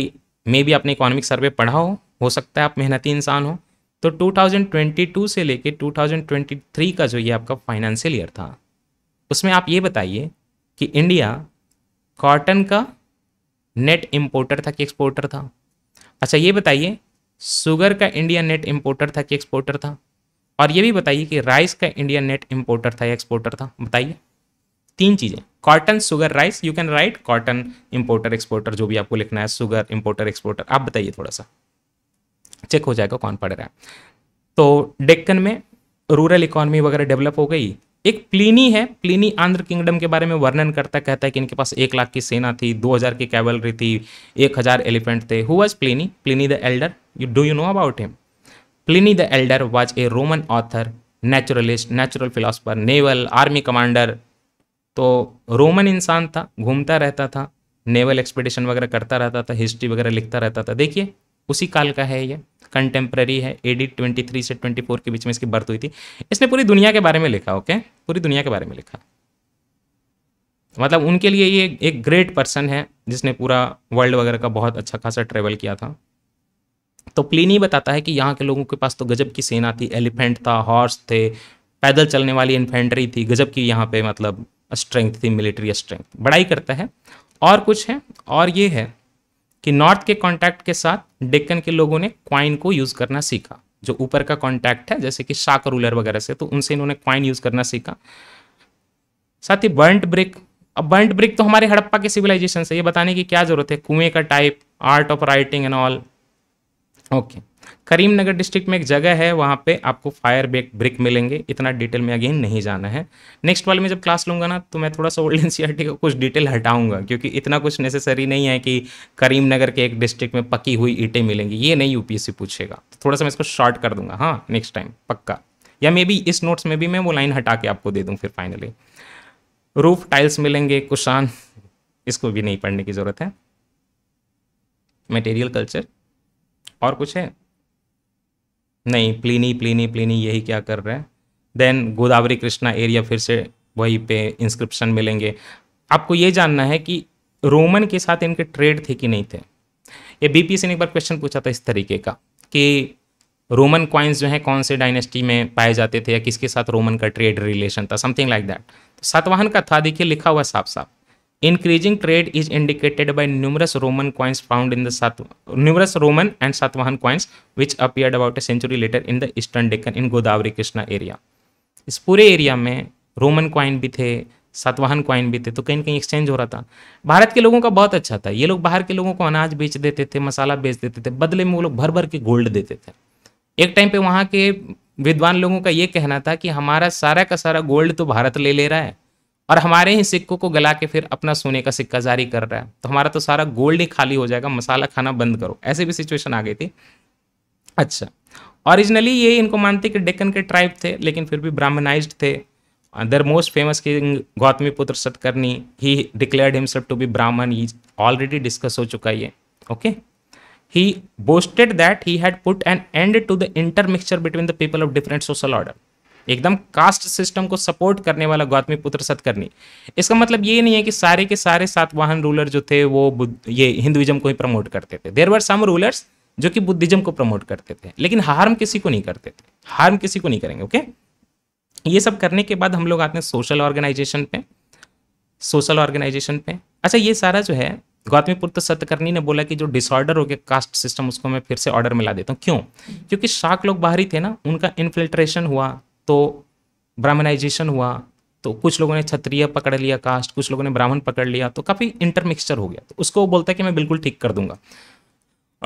मे बी आपने इकोनॉमिक सर्वे पढ़ा हो हो सकता है आप मेहनती इंसान हो तो 2022 से लेके 2023 का जो ये आपका फाइनेंशियल ईयर था उसमें आप ये बताइए कि इंडिया कॉटन का नेट इम्पोर्टर था कि एक्सपोर्टर था अच्छा ये बताइए शुगर का इंडिया नेट इम्पोर्टर था कि एक्सपोर्टर था और ये भी बताइए कि राइस का इंडिया नेट इम्पोर्टर था एक्सपोर्टर था बताइए तीन चीज़ें cotton sugar rice you can write cotton importer exporter जो भी आपको लिखना है शुगर इम्पोर्टर एक्सपोर्टर आप बताइए थोड़ा सा चेक हो जाएगा कौन पढ़ रहा है तो डेक्कन में रूरल इकोनॉमी वगैरह डेवलप हो गई एक प्लीनी है प्लीनी आंध्र किंगडम के बारे में वर्णन करता कहता है कि इनके पास एक लाख की सेना थी दो हज़ार की कैवलरी थी एक हज़ार एलिफेंट थे who was Pliny Pliny the elder you do you know about him Pliny the elder was a Roman author naturalist natural philosopher naval army commander तो रोमन इंसान था घूमता रहता था नेवल एक्सपीडिशन वगैरह करता रहता था हिस्ट्री वगैरह लिखता रहता था देखिए उसी काल का है यह कंटेम्प्रेरी है एडी 23 से 24 के बीच में इसकी बर्थ हुई थी इसने पूरी दुनिया के बारे में लिखा ओके पूरी दुनिया के बारे में लिखा मतलब उनके लिए ये एक ग्रेट पर्सन है जिसने पूरा वर्ल्ड वगैरह का बहुत अच्छा खासा ट्रेवल किया था तो प्लीनी बताता है कि यहाँ के लोगों के पास तो गजब की सेना थी एलिफेंट था हॉर्स थे पैदल चलने वाली इन्फेंट्री थी गजब की यहाँ पे मतलब स्ट्रेंथ थी मिलिट्री स्ट्रेंथ बड़ाई करता है और कुछ है और ये है कि नॉर्थ के कॉन्टैक्ट के साथ डेक्कन के लोगों ने क्वाइन को यूज़ करना सीखा जो ऊपर का कॉन्टैक्ट है जैसे कि शाक रूलर वगैरह से तो उनसे इन्होंने क्वाइन यूज़ करना सीखा साथ ही बर्ंट ब्रिक अब बर्ंट ब्रिक तो हमारे हड़प्पा के सिविलाइजेशन से ये बताने की क्या जरूरत है कुएं का type art of writing and all okay Karimnagar district में एक जगह है वहाँ पे आपको फायर बेक ब्रिक मिलेंगे इतना डिटेल में अगेन नहीं जाना है नेक्स्ट वाले में जब क्लास लूँगा ना तो मैं थोड़ा सा ओल्ड एन का कुछ डिटेल हटाऊंगा क्योंकि इतना कुछ नेसेसरी नहीं है कि करीमनगर के एक डिस्ट्रिक्ट में पकी हुई ईटें मिलेंगी ये नहीं यूपीएससी पूछेगा तो थोड़ा सा मैं इसको शॉर्ट कर दूंगा हाँ नेक्स्ट टाइम पक्का या मे बी इस नोट्स में भी मैं वो लाइन हटा के आपको दे दूँ फिर फाइनली रूफ टाइल्स मिलेंगे कुशान इसको भी नहीं पढ़ने की ज़रूरत है मटेरियल कल्चर और कुछ है नहीं प्लीनी प्लीनी प्लीनी यही क्या कर रहे हैं देन गोदावरी कृष्णा एरिया फिर से वहीं पे इंस्क्रिप्शन मिलेंगे आपको ये जानना है कि रोमन के साथ इनके ट्रेड थे कि नहीं थे ये बीपीएससी ने एक बार क्वेश्चन पूछा था इस तरीके का कि रोमन क्वाइंस जो हैं कौन से डायनेस्टी में पाए जाते थे या किसके साथ रोमन का ट्रेड रिलेशन था समथिंग लाइक दैट सातवाहन का था देखिए लिखा हुआ साफ साफ Increasing trade is indicated by numerous Roman coins found in the Sat numerous Roman and Satvahan coins which appeared about a century later in the Eastern Deccan in Godavari Krishna area. इस पूरे area में Roman coin भी थे Satavahana coin भी थे तो कहीं कहीं एक्सचेंज हो रहा था भारत के लोगों का बहुत अच्छा था ये लोग बाहर के लोगों को अनाज बेच देते थे मसाला बेच देते थे बदले में वो लोग भर भर के गोल्ड देते थे एक टाइम पे वहाँ के विद्वान लोगों का ये कहना था कि हमारा सारा का सारा गोल्ड तो भारत ले ले रहा है और हमारे ही सिक्कों को गला के फिर अपना सोने का सिक्का जारी कर रहा है तो हमारा तो सारा गोल्ड ही खाली हो जाएगा मसाला खाना बंद करो ऐसे भी सिचुएशन आ गई थी अच्छा ओरिजिनली ये इनको मानते कि डेक्कन के ट्राइब थे लेकिन फिर भी ब्राह्मणाइज्ड थे their most famous king Gautamiputra Satakarni he declared himself to be Brahmin ही ऑलरेडी डिस्कस हो चुका ये okay he boasted that he had put an end to the intermixture between the people of different social order एकदम caste system को support करने वाला गौतमी पुत्र सतकर्णी इसका मतलब ये नहीं है कि सारे के सारे सातवाहन रूलर जो थे वो ये हिंदुइज्म को ही प्रमोट करते थे देर वर सम रूलर्स जो कि बुद्धिज्म को प्रमोट करते थे लेकिन हार्म किसी को नहीं करते थे हार्म किसी को नहीं करेंगे ओके ये सब करने के बाद हम लोग आते हैं सोशल ऑर्गेनाइजेशन पे सोशल ऑर्गेनाइजेशन पे अच्छा ये सारा जो है गौतमी पुत्र सतकर्णी ने बोला कि जो डिसऑर्डर हो गया कास्ट सिस्टम उसको मैं फिर से ऑर्डर मिला देता हूँ क्यों क्योंकि शाक लोग बाहरी थे ना उनका इन्फिल्ट्रेशन हुआ तो ब्राह्मणाइजेशन हुआ तो कुछ लोगों ने क्षत्रिय पकड़ लिया कास्ट कुछ लोगों ने ब्राह्मण पकड़ लिया तो काफ़ी इंटरमिक्सचर हो गया तो उसको वो बोलता है कि मैं बिल्कुल ठीक कर दूंगा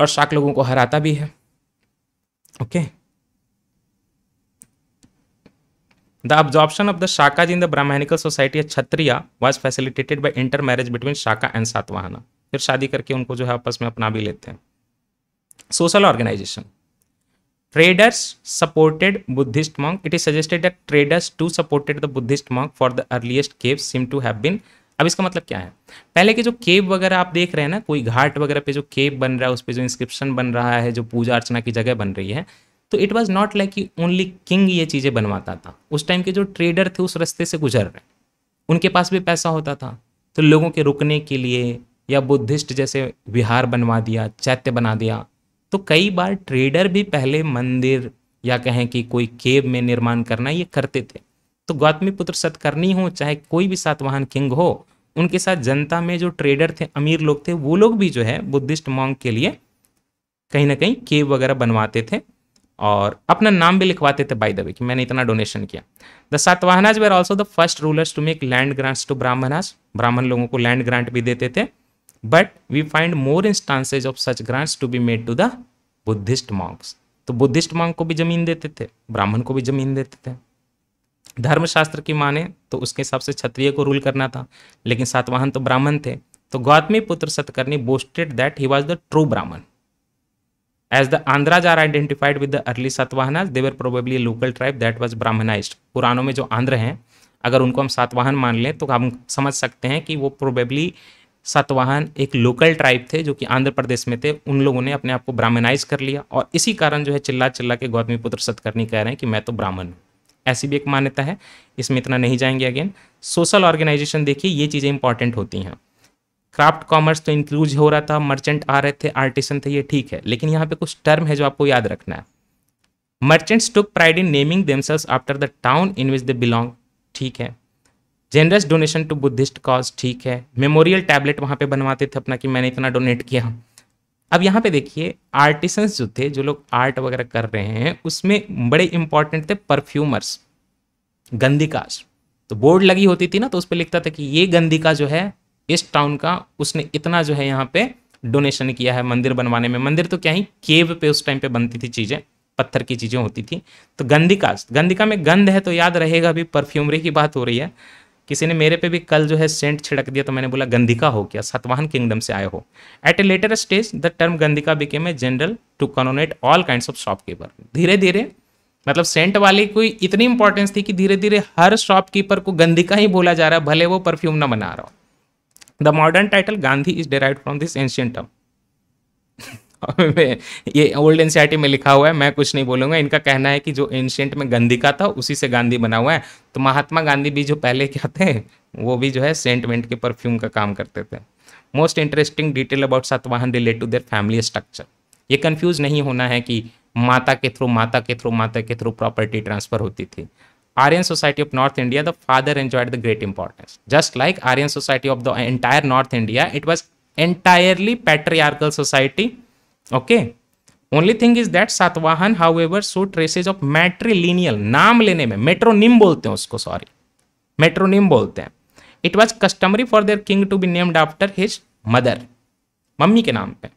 और शाक लोगों को हराता भी है okay the absorption of the shakas in the brahmanical society at was facilitated by intermarriage between Shaka and Satavahana फिर शादी करके उनको जो है आपस में अपना भी लेते हैं social organization Traders supported Buddhist monk. It is suggested that traders too supported the Buddhist monk for the earliest caves seem to have been. अब इसका मतलब क्या है पहले के जो केव वगैरह आप देख रहे हैं ना कोई घाट वगैरह पे जो केव बन रहा है उस पर जो इंस्क्रिप्शन बन रहा है जो पूजा अर्चना की जगह बन रही है तो इट वॉज नॉट लाइक कि ओनली किंग ये चीज़ें बनवाता था उस टाइम के जो ट्रेडर थे उस रास्ते से गुजर रहे उनके पास भी पैसा होता था तो लोगों के रुकने के लिए या बुद्धिस्ट जैसे विहार बनवा दिया चैत्य बना दिया तो कई बार ट्रेडर भी पहले मंदिर या कहें कि कोई केव में निर्माण करना ये करते थे तो गौतमी पुत्र सतकर्णी हो चाहे कोई भी सातवाहन किंग हो उनके साथ जनता में जो ट्रेडर थे अमीर लोग थे वो लोग भी जो है बुद्धिस्ट मॉन्ग के लिए कहीं ना कहीं केव वगैरह बनवाते थे और अपना नाम भी लिखवाते थे बाई द वे कि मैंने इतना डोनेशन किया the Satavahanas were also the first rulers to make land grants to Brahmanas ब्राह्मण लोगों को लैंड ग्रांट भी देते थे but we find more instances of such grants to be made to the Buddhist monks तो बुद्धिस्ट मॉन्क को भी जमीन देते थे ब्राह्मण को भी जमीन देते थे धर्मशास्त्र की माने तो उसके हिसाब से क्षत्रिय को रूल करना था लेकिन सातवाहन तो ब्राह्मण थे तो Gautamiputra Satakarni boasted that he was the true Brahmin as the Andhras are identified with the early Satavahana they were probably local tribe that was brahmanized पुरानों में जो आंध्र हैं अगर उनको हम सातवाहन मान लें तो हम समझ सकते हैं कि वो प्रोबेबली सातवाहन एक लोकल ट्राइब थे जो कि आंध्र प्रदेश में थे उन लोगों ने अपने आप को ब्राह्मणाइज कर लिया और इसी कारण जो है चिल्ला चिल्ला के गौतमी पुत्र सतकर्णी कह रहे हैं कि मैं तो ब्राह्मण हूँ ऐसी भी एक मान्यता है इसमें इतना नहीं जाएंगे अगेन सोशल ऑर्गेनाइजेशन देखिए ये चीज़ें इंपॉर्टेंट होती हैं क्राफ्ट कॉमर्स तो इंक्लूज हो रहा था मर्चेंट आ रहे थे आर्टिसन थे ये ठीक है लेकिन यहाँ पे कुछ टर्म है जो आपको याद रखना है merchants took pride in naming themselves after the town in which they belong ठीक है generous donation to Buddhist cause ठीक है मेमोरियल टैबलेट वहाँ पे बनवाते थे अपना कि मैंने इतना डोनेट किया अब यहाँ पे देखिए आर्टिसंस जो थे जो लोग आर्ट वगैरह कर रहे हैं उसमें बड़े इंपॉर्टेंट थे परफ्यूमर्स गंदिकाज तो बोर्ड लगी होती थी ना तो उस पर लिखता था कि ये गंदिका जो है इस टाउन का उसने इतना जो है यहाँ पे डोनेशन किया है मंदिर बनवाने में मंदिर तो क्या ही केव पे उस टाइम पे बनती थी चीज़ें पत्थर की चीज़ें होती थी तो गंदिका गंदिका में गंध है तो याद रहेगा अभी परफ्यूमरी की बात हो रही है किसी ने मेरे पे भी कल जो है सेंट छिड़क दिया तो मैंने बोला गंधिका हो क्या सतवाहन किंगडम से आए हो at a later stage the term gandhika became a general to connote all kind of shopkeeper धीरे धीरे मतलब सेंट वाली कोई इतनी इंपॉर्टेंस थी कि धीरे धीरे हर शॉपकीपर को गंधिका ही बोला जा रहा है भले वो परफ्यूम ना बना रहा हो the modern title Gandhi is derive from this ancient term ये ओल्ड एनसीआरटी e में लिखा हुआ है मैं कुछ नहीं बोलूंगा इनका कहना है कि जो एंशियंट में गंधी का था उसी से गांधी बना हुआ है तो महात्मा गांधी भी जो पहले क्या थे वो भी जो है सेंटमेंट के परफ्यूम का काम करते थे most interesting detail about Satavahana relate to their family structure ये कन्फ्यूज नहीं होना है कि माता के थ्रू माता के थ्रू माता के थ्रू प्रॉपर्टी ट्रांसफर होती थी Aryan society of north India the father enjoyed the great importance just like Aryan society of the entire north India it was entirely patriarchal society only thing is that Satavahana however show traces of matrilineal नाम लेने में मेट्रोनिम बोलते हैं उसको sorry matronym बोलते हैं it was customary for their king to be named after his mother mummy के नाम पे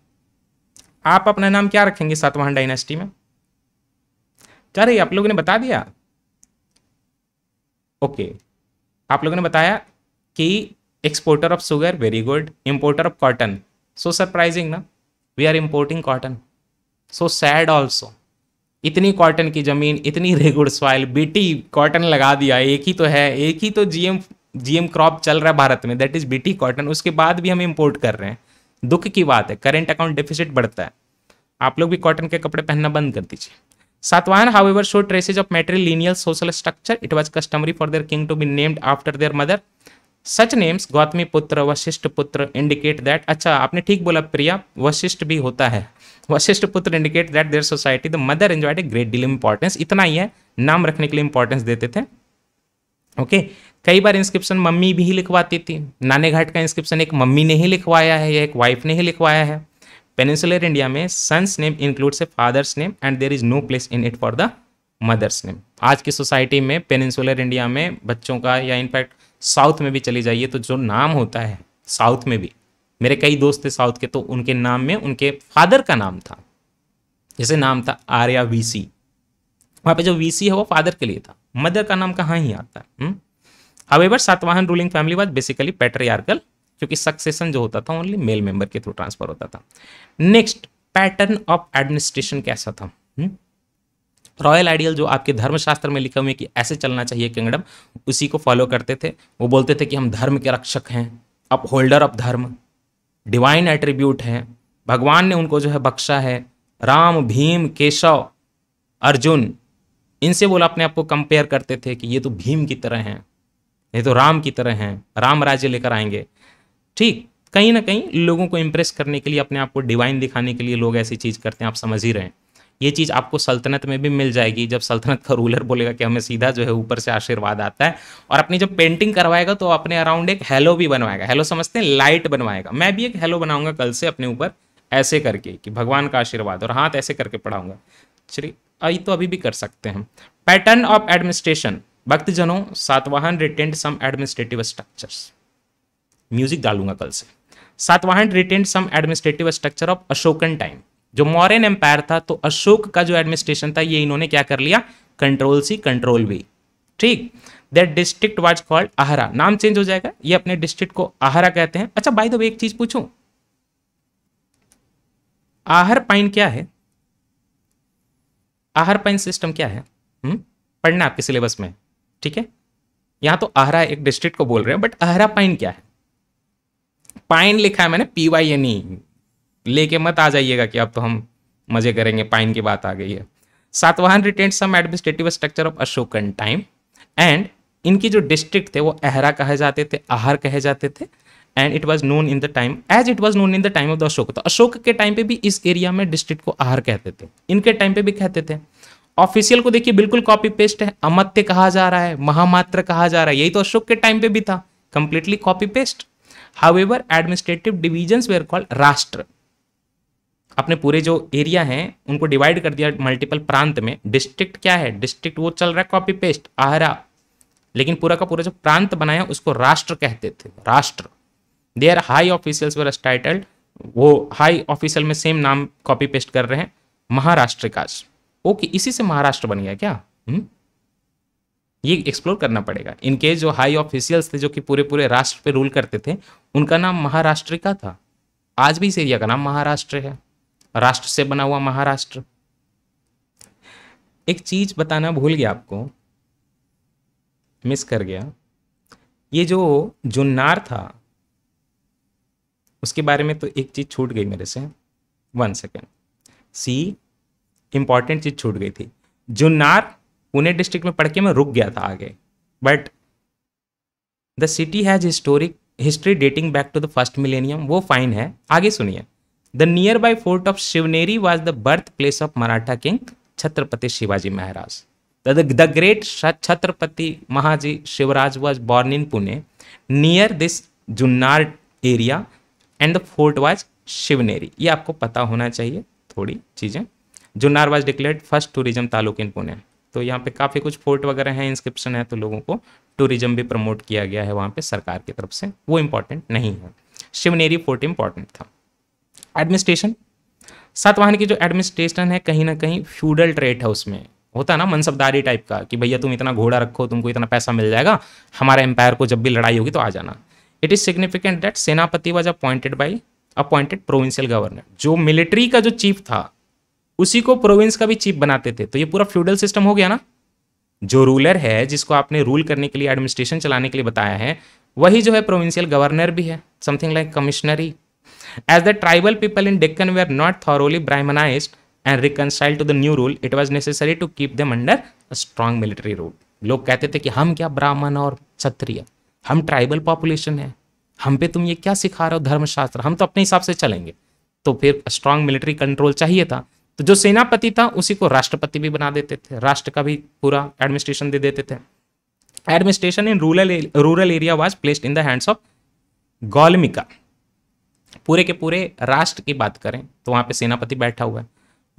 आप अपना नाम क्या रखेंगे सातवाहन डायनेस्टी में अरे आप लोगों ने बता दिया ओके आप लोगों ने बताया कि exporter of sugar very good importer of cotton so surprising ना we are importing cotton so sad also इतनी कॉटन की ज़मीन इतनी रेगुड़ सॉइल बीटी कॉटन लगा दिया एक ही तो है एक ही तो जीएम जीएम क्रॉप चल रहा है भारत में दैट इज़ बीटी कॉटन उसके बाद भी हम इम्पोर्ट कर रहे हैं दुख की बात है करेंट अकाउंट डिफिसिट बढ़ता है आप लोग भी कॉटन के कपड़े पहनना बंद कर दीजिए ever show traces of of matrilineal social structure it was customary for their king to be named after their mother such names Gautamiputra Vasishthiputra indicate that अच्छा आपने ठीक बोला प्रिया वशिष्ठ भी होता है Vasishthiputra indicate that their society the mother enjoyed a great deal importance इतना ही है नाम रखने के लिए इंपॉर्टेंस देते थे ओके okay? कई बार इंस्क्रिप्शन मम्मी भी लिखवाती थी नाने घाट का इंस्क्रिप्शन एक मम्मी ने ही लिखवाया है या एक वाइफ ने ही लिखवाया है पेनिसुलर इंडिया में son's name includes a father's name and there is no place in it for the mother's name आज की सोसाइटी में पेनिसुलर इंडिया में बच्चों का या इनफैक्ट साउथ में भी चले जाइए तो जो नाम होता है साउथ में भी मेरे कई दोस्त थे साउथ के तो उनके नाम में उनके फादर का नाम था जैसे नाम था आर्या वीसी वहाँ पर जो वीसी है वो फादर के लिए था मदर का नाम कहाँ ही आता है however hmm? Satavahana ruling family was basically patriarchal क्योंकि सक्सेशन जो होता था ओनली मेल मेंबर के थ्रू ट्रांसफर होता था नेक्स्ट पैटर्न ऑफ एडमिनिस्ट्रेशन कैसा था हुँ? हम्म? रॉयल आइडियल जो आपके धर्मशास्त्र में लिखे हुए हैं कि ऐसे चलना चाहिए किंगडम उसी को फॉलो करते थे वो बोलते थे कि हम धर्म के रक्षक हैं upholder of dharma divine attribute हैं भगवान ने उनको जो है बख्शा है राम भीम केशव अर्जुन इनसे बोला अपने आप को कंपेयर करते थे कि ये तो भीम की तरह हैं ये तो राम की तरह हैं राम राज्य लेकर आएंगे ठीक कहीं ना कहीं लोगों को इम्प्रेस करने के लिए अपने आप को डिवाइन दिखाने के लिए लोग ऐसी चीज़ करते हैं आप समझ ही रहे हैं ये चीज़ आपको सल्तनत में भी मिल जाएगी जब सल्तनत का रूलर बोलेगा कि हमें सीधा जो है ऊपर से आशीर्वाद आता है और अपनी जब पेंटिंग करवाएगा तो अपने अराउंड एक हेलो भी बनवाएगा हेलो समझते हैं लाइट बनवाएगा मैं भी एक हेलो बनाऊंगा कल से अपने ऊपर ऐसे करके कि भगवान का आशीर्वाद और हाथ ऐसे करके पढ़ाऊंगा श्री तो अभी भी कर सकते हैं पैटर्न ऑफ एडमिनिस्ट्रेशन भक्तजनों Satavahana retained some administrative structures music डालूंगा कल से Satavahana retained some administrative structure of Ashokan time जो मॉरन एम्पायर था तो अशोक का जो एडमिनिस्ट्रेशन था ये इन्होंने क्या कर लिया कंट्रोल सी कंट्रोल भी ठीक that district was called ahara नाम चेंज हो जाएगा ये अपने डिस्ट्रिक्ट को आहरा कहते हैं अच्छा भाई तो एक चीज पूछू आहर पाइन क्या है आहर पाइन सिस्टम क्या है हुँ? हम्म? पढ़ना आपके सिलेबस में ठीक है यहां तो आहरा एक डिस्ट्रिक्ट को बोल रहे हैं बट आहरा पाइन क्या है पाइन लिखा है मैंने पी वाई एन ई लेके मत आ जाइएगा कि अब तो हम मजे करेंगे पाइन की बात आ गई है Satavahana retain some administrative structure of Ashokan time and इनकी जो डिस्ट्रिक्ट थे वो अहरा कहे जाते थे आहर कहे जाते थे and it was known in the time as it was known in the time of the Ashoka तो अशोक के टाइम पे भी इस एरिया में डिस्ट्रिक्ट को आहर कहते थे इनके टाइम पे भी कहते थे ऑफिशियल को देखिए बिल्कुल कॉपी पेस्ट है अमत्य कहा जा रहा है महामात्र कहा जा रहा है यही तो अशोक के टाइम पे भी था completely copy paste however administrative division were called rashtra अपने पूरे जो एरिया हैं उनको डिवाइड कर दिया मल्टीपल प्रांत में डिस्ट्रिक्ट क्या है डिस्ट्रिक्ट वो चल रहा है कॉपी पेस्ट आहरा लेकिन पूरा का पूरा जो प्रांत बनाया उसको राष्ट्र कहते थे rashtra are high officials were styled वो हाई ऑफिशियल में सेम नाम कॉपी पेस्ट कर रहे हैं महाराष्ट्र काज ओके इसी से महाराष्ट्र बन गया क्या हुँ? हम्म? ये एक्सप्लोर करना पड़ेगा इनके जो हाई ऑफिशियल्स थे जो कि पूरे पूरे राष्ट्र पे रूल करते थे उनका नाम महाराष्ट्र का था आज भी इस एरिया का नाम महाराष्ट्र है राष्ट्र से बना हुआ महाराष्ट्र एक चीज बताना भूल गया आपको मिस कर गया ये जो जुन्नार था उसके बारे में तो एक चीज छूट गई मेरे से वन सेकेंड सी इंपॉर्टेंट चीज छूट गई थी जुन्नार पुणे डिस्ट्रिक्ट में पढ़ के मैं रुक गया था आगे but the city has historic history dating back to the first millennium वो फाइन है आगे सुनिए the nearby fort of Shivneri was the birth place of Maratha king Chhatrapati Shivaji Maharaj the great Chhatrapati Mahaji Shivraj was born in Pune near this Junnar area and the fort was Shivneri ये आपको पता होना चाहिए थोड़ी चीज़ें Junnar was declared first tourism taluk in Pune तो यहाँ पे काफ़ी कुछ फोर्ट वगैरह हैं इंस्क्रिप्शन है तो लोगों को टूरिज्म भी प्रमोट किया गया है वहाँ पे सरकार की तरफ से वो इम्पोर्टेंट नहीं है शिवनेरी फोर्ट इंपॉर्टेंट था एडमिनिस्ट्रेशन सातवाहन की जो एडमिनिस्ट्रेशन है कहीं ना कहीं फ्यूडल ट्रेड है उसमें होता है ना मनसबदारी टाइप का कि भैया तुम इतना घोड़ा रखो तुमको इतना पैसा मिल जाएगा हमारे एम्पायर को जब भी लड़ाई होगी तो आ जाना it is significant that senapati was appointed by appointed provincial governor जो मिलिट्री का जो चीफ था उसी को प्रोविंस का भी चीफ बनाते थे तो ये पूरा फ्यूडल सिस्टम हो गया ना जो रूलर है जिसको आपने रूल करने के लिए एडमिनिस्ट्रेशन चलाने के लिए बताया है वही जो है प्रोविंशियल गवर्नर भी है something like commissionery As the tribal people in Deccan were not thoroughly Brahmanized and reconciled to the new rule, it was necessary to keep them under a strong military rule. लोग कहते थे कि हम क्या ब्राह्मण और क्षत्रिय हम ट्राइबल पॉपुलेशन है हम पे तुम ये क्या सिखा रहे हो धर्मशास्त्र हम तो अपने हिसाब से चलेंगे तो फिर स्ट्रांग मिलिट्री कंट्रोल चाहिए था तो जो सेनापति था उसी को राष्ट्रपति भी बना देते थे राष्ट्र का भी पूरा एडमिनिस्ट्रेशन दे देते थे administration in rural rural area was placed in the hands of gaulmika पूरे के पूरे राष्ट्र की बात करें तो वहाँ पे सेनापति बैठा हुआ है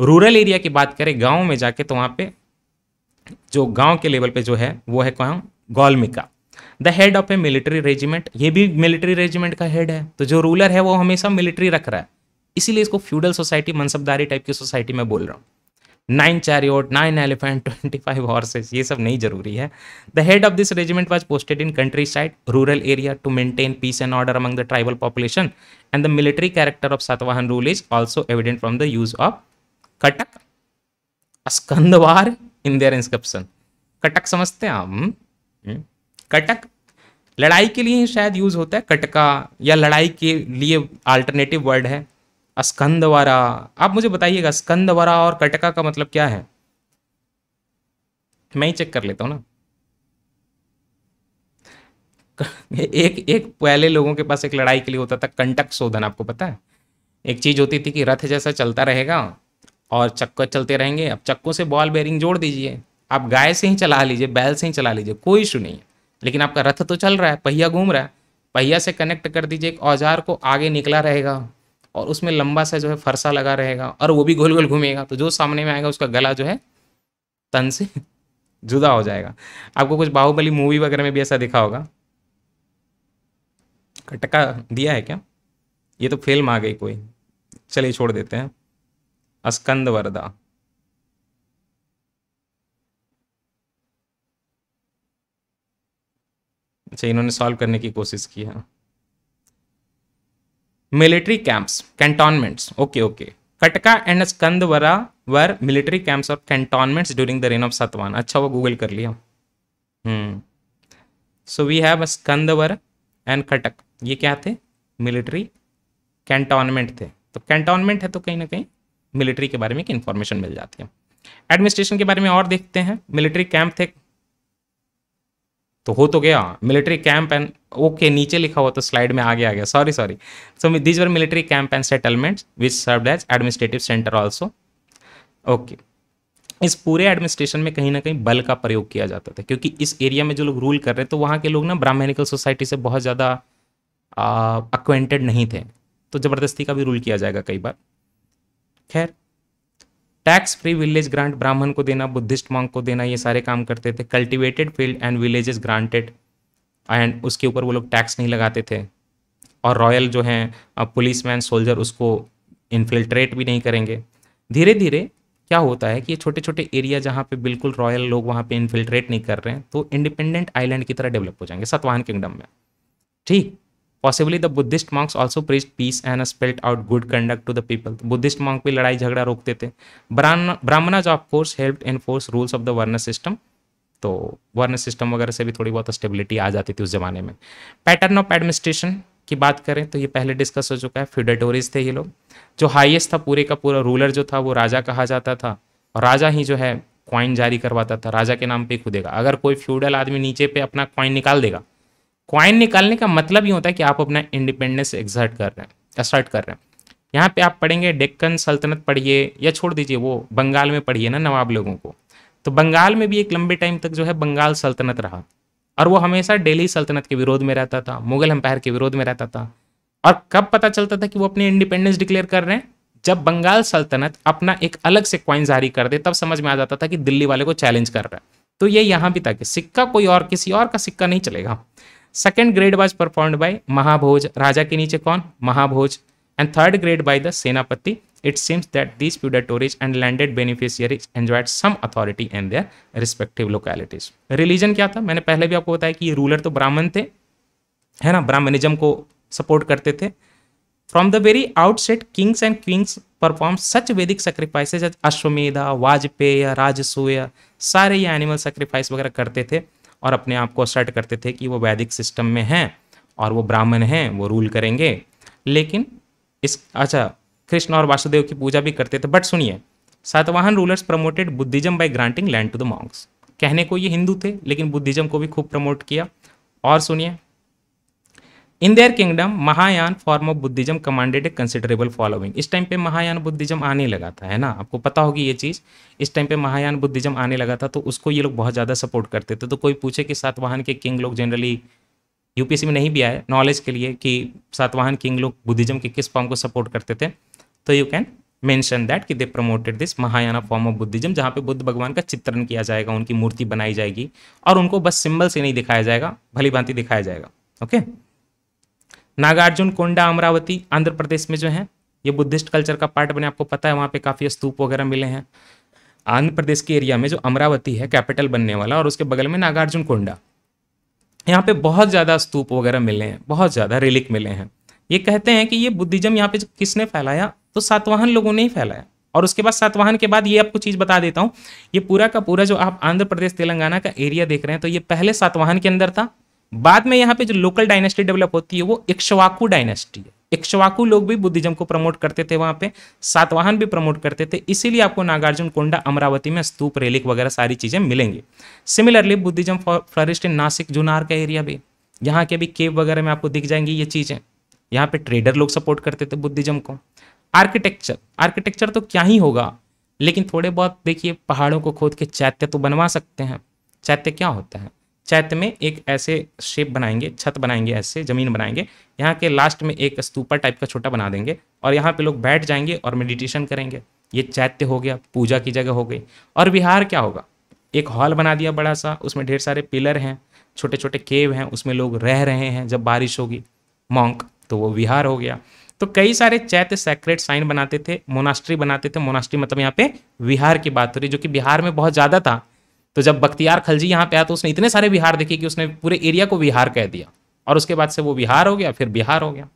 रूरल एरिया की बात करें गाँव में जाके तो वहाँ पे जो गाँव के लेवल पे जो है वो है कौन gaulmika the head of a military regiment ये भी मिलिट्री रेजिमेंट का हेड है तो जो रूलर है वो हमेशा मिलिट्री रख रहा है इसीलिए इसको फ्यूडल सोसाइटी मनसबदारी टाइप की सोसाइटी में बोल रहा हूँ nine chariot nine elephant twenty five horses ये सब नहीं जरूरी है the head of this regiment was posted in countryside rural area to maintain peace and order among the tribal population and the military character of Satavahana rule is also evident from the use of kataka skandhavara in their inscription कटक समझते हैं हम हम्म, कटक हम्म। लड़ाई के लिए शायद use होता है कटका या लड़ाई के लिए अल्टरनेटिव वर्ड है स्कंदवरा आप मुझे बताइएगा वरा और कटका का मतलब क्या है मैं ही चेक कर लेता हूँ ना एक एक पहले लोगों के पास एक लड़ाई के लिए होता था कंटक शोधन आपको पता है एक चीज होती थी कि रथ जैसा चलता रहेगा और चक्कर चलते रहेंगे अब चक्कों से बॉल बेरिंग जोड़ दीजिए आप गाय से ही चला लीजिए बैल से ही चला लीजिए कोई इशू नहीं है लेकिन आपका रथ तो चल रहा है पहिया घूम रहा है पहिया से कनेक्ट कर दीजिए एक औजार को आगे निकला रहेगा और उसमें लंबा सा जो है फरसा लगा रहेगा और वो भी गोल गोल घूमेगा तो जो सामने में आएगा उसका गला जो है तन से [laughs] जुदा हो जाएगा आपको कुछ बाहुबली मूवी वगैरह में भी ऐसा दिखा होगा कटका दिया है क्या ये तो फिल्म आ गई कोई चलिए छोड़ देते हैं अस्कंद वरदा अच्छा इन्होंने सॉल्व करने की कोशिश की है military camps, cantonments. Okay okay kataka and Skandvara were military camps or cantonments during the reign of Satavahana अच्छा वो गूगल कर लिया so we have skandhavara and kataka ये क्या थे मिलिट्री कैंटोनमेंट थे तो कैंटोनमेंट है तो कहीं ना कहीं मिलिट्री के बारे में एक इन्फॉर्मेशन मिल जाती है एडमिनिस्ट्रेशन के बारे में और देखते हैं मिलिट्री कैंप थे तो हो तो गया मिलिट्री कैंप एंड ओके नीचे लिखा हुआ तो स्लाइड में आगे आ गया sorry sorry so this were military camp and settlements which serve as administrative centre also okay इस पूरे एडमिनिस्ट्रेशन में कहीं ना कहीं बल का प्रयोग किया जाता था क्योंकि इस एरिया में जो लोग रूल कर रहे थे तो वहाँ के लोग ना ब्राह्मणिकल सोसाइटी से बहुत ज़्यादा अक्वेंटेड नहीं थे तो ज़बरदस्ती का भी रूल किया जाएगा कई बार खैर टैक्स फ्री विलेज ग्रांट ब्राह्मण को देना बुद्धिस्ट मॉन्ग को देना ये सारे काम करते थे cultivated field and villages granted and उसके ऊपर वो लोग टैक्स नहीं लगाते थे और रॉयल जो हैं पुलिस मैन सोल्जर उसको इन्फिल्ट्रेट भी नहीं करेंगे धीरे धीरे क्या होता है कि ये छोटे छोटे एरिया जहाँ पे बिल्कुल रॉयल लोग वहाँ पे इन्फिल्ट्रेट नहीं कर रहे हैं तो इंडिपेंडेंट आइलैंड की तरह डेवलप हो जाएंगे सतवाहन किंगडम में ठीक possibly the Buddhist monks also preached peace and spelt out good conduct to the people Buddhist monk भी लड़ाई झगड़ा रोकते थे Brahmanas of course help enforce rules of the varna system तो वर्ण सिस्टम वगैरह से भी थोड़ी बहुत स्टेबिलिटी आ जाती थी उस जमाने में पैटर्न ऑफ एडमिनिस्ट्रेशन की बात करें तो ये पहले डिस्कस हो चुका है फ्यूडेटोरीज थे ये लोग जो हाईएस्ट था पूरे का पूरा रूलर जो था वो राजा कहा जाता था और राजा ही जो है कॉइन जारी करवाता था राजा के नाम पे खुदेगा अगर कोई फ्यूडल आदमी नीचे पे अपना कॉइन निकाल देगा क्वाइन निकालने का मतलब ये होता है कि आप अपना इंडिपेंडेंस एग्जर्ट कर रहे हैं असर्ट कर रहे हैं यहाँ पे आप पढ़ेंगे डेक्कन सल्तनत पढ़िए या छोड़ दीजिए वो बंगाल में पढ़िए ना नवाब लोगों को तो बंगाल में भी एक लंबे टाइम तक जो है बंगाल सल्तनत रहा और वो हमेशा डेली सल्तनत के विरोध में रहता था मुगल एम्पायर के विरोध में रहता था और कब पता चलता था कि वो अपने इंडिपेंडेंस डिक्लेयर कर रहे हैं जब बंगाल सल्तनत अपना एक अलग से क्वाइन जारी कर दे तब समझ में आ जाता था कि दिल्ली वाले को चैलेंज कर रहा है तो ये यहाँ भी था कि सिक्का कोई और किसी और का सिक्का नहीं चलेगा second grade was performed by Mahabhoja राजा के नीचे कौन Mahabhoja and third grade by the senapati it seems that this feudatories and landed beneficiaries enjoyed some authority in their respective localities religion क्या था मैंने पहले भी आपको बताया कि ये रूलर तो ब्राह्मण थे है ना ब्राह्मणिज्म को सपोर्ट करते थे from the very outset kings and queens perform such Vedic sacrifices अश्वमेधा वाजपेय राजसूय सारे ये एनिमल सेक्रीफाइस वगैरह करते थे और अपने आप को असर्ट करते थे कि वो वैदिक सिस्टम में हैं और वो ब्राह्मण हैं वो रूल करेंगे लेकिन इस अच्छा कृष्ण और वासुदेव की पूजा भी करते थे बट सुनिए Satavahana rulers promoted Buddhism by granting land to the monks कहने को ये हिंदू थे लेकिन बुद्धिज्म को भी खूब प्रमोट किया और सुनिए in their kingdom Mahayana form of Buddhism commanded a considerable following इस टाइम पे महायान बुद्धिज्म आने लगा था है ना आपको पता होगी ये चीज़ इस टाइम पे महायान बुद्धिज्म आने लगा था तो उसको ये लोग बहुत ज़्यादा सपोर्ट करते थे तो कोई पूछे कि सातवाहन के किंग लोग जनरली यूपीएससी में नहीं भी आए नॉलेज के लिए कि सातवाहन किंग लोग बुद्धिज्म के किस फॉर्म को सपोर्ट करते थे तो यू कैन मेंशन दैट कि they promoted this Mahayana form of Buddhism जहाँ पे बुद्ध भगवान का चित्रण किया जाएगा उनकी मूर्ति बनाई जाएगी और उनको बस सिंबल से नहीं दिखाया जाएगा भली भांति दिखाया जाएगा okay okay? Nagarjunakonda Amaravati Andhra Pradesh में जो है ये बुद्धिस्ट कल्चर का पार्ट बने आपको पता है वहाँ पे काफ़ी स्तूप वगैरह मिले हैं आंध्र प्रदेश के एरिया में जो अमरावती है कैपिटल बनने वाला और उसके बगल में नागार्जुन कोंडा यहाँ पे बहुत ज़्यादा स्तूप वगैरह मिले हैं बहुत ज़्यादा रिलिक मिले हैं ये कहते हैं कि ये बुद्धिज्म यहाँ पे किसने फैलाया तो सातवाहन लोगों ने ही फैलाया और उसके बाद सातवाहन के बाद ये आपको चीज़ बता देता हूँ ये पूरा का पूरा जो आप आंध्र प्रदेश तेलंगाना का एरिया देख रहे हैं तो ये पहले सातवाहन के अंदर था बाद में यहाँ पे जो लोकल डायनेस्टी डेवलप होती है वो इक्शवाकू डायनेस्टी है इक्शवाकू लोग भी बुद्धिज्म को प्रमोट करते थे वहाँ पे सातवाहन भी प्रमोट करते थे इसीलिए आपको नागार्जुन कोंडा अमरावती में स्तूप रेलिक वगैरह सारी चीज़ें मिलेंगी similarly Buddhism flourished in Nasik Junnar का एरिया भी यहाँ के भी केव वगैरह में आपको दिख जाएंगी ये चीज़ें यहाँ पे ट्रेडर लोग सपोर्ट करते थे बुद्धिज्म को आर्किटेक्चर आर्किटेक्चर तो क्या ही होगा लेकिन थोड़े बहुत देखिए पहाड़ों को खोद के चैत्य तो बनवा सकते हैं चैत्य क्या होता है चैत में एक ऐसे शेप बनाएंगे छत बनाएंगे ऐसे ज़मीन बनाएंगे यहाँ के लास्ट में एक स्तूपा टाइप का छोटा बना देंगे और यहाँ पे लोग बैठ जाएंगे और मेडिटेशन करेंगे ये चैत्य हो गया पूजा की जगह हो गई और बिहार क्या होगा एक हॉल बना दिया बड़ा सा उसमें ढेर सारे पिलर हैं छोटे छोटे केव हैं उसमें लोग रह रहे हैं जब बारिश होगी मॉन्क तो वो विहार हो गया तो कई सारे चैत्य सेक्रेट साइन बनाते थे मोनास्ट्री बनाते थे मोनास्ट्री मतलब यहाँ पे विहार की बात हो रही जो कि बिहार में बहुत ज़्यादा था तो जब बख्तियार खलजी यहाँ पे आया तो उसने इतने सारे बिहार देखे कि उसने पूरे एरिया को बिहार कह दिया और उसके बाद से वो बिहार हो गया फिर बिहार हो गया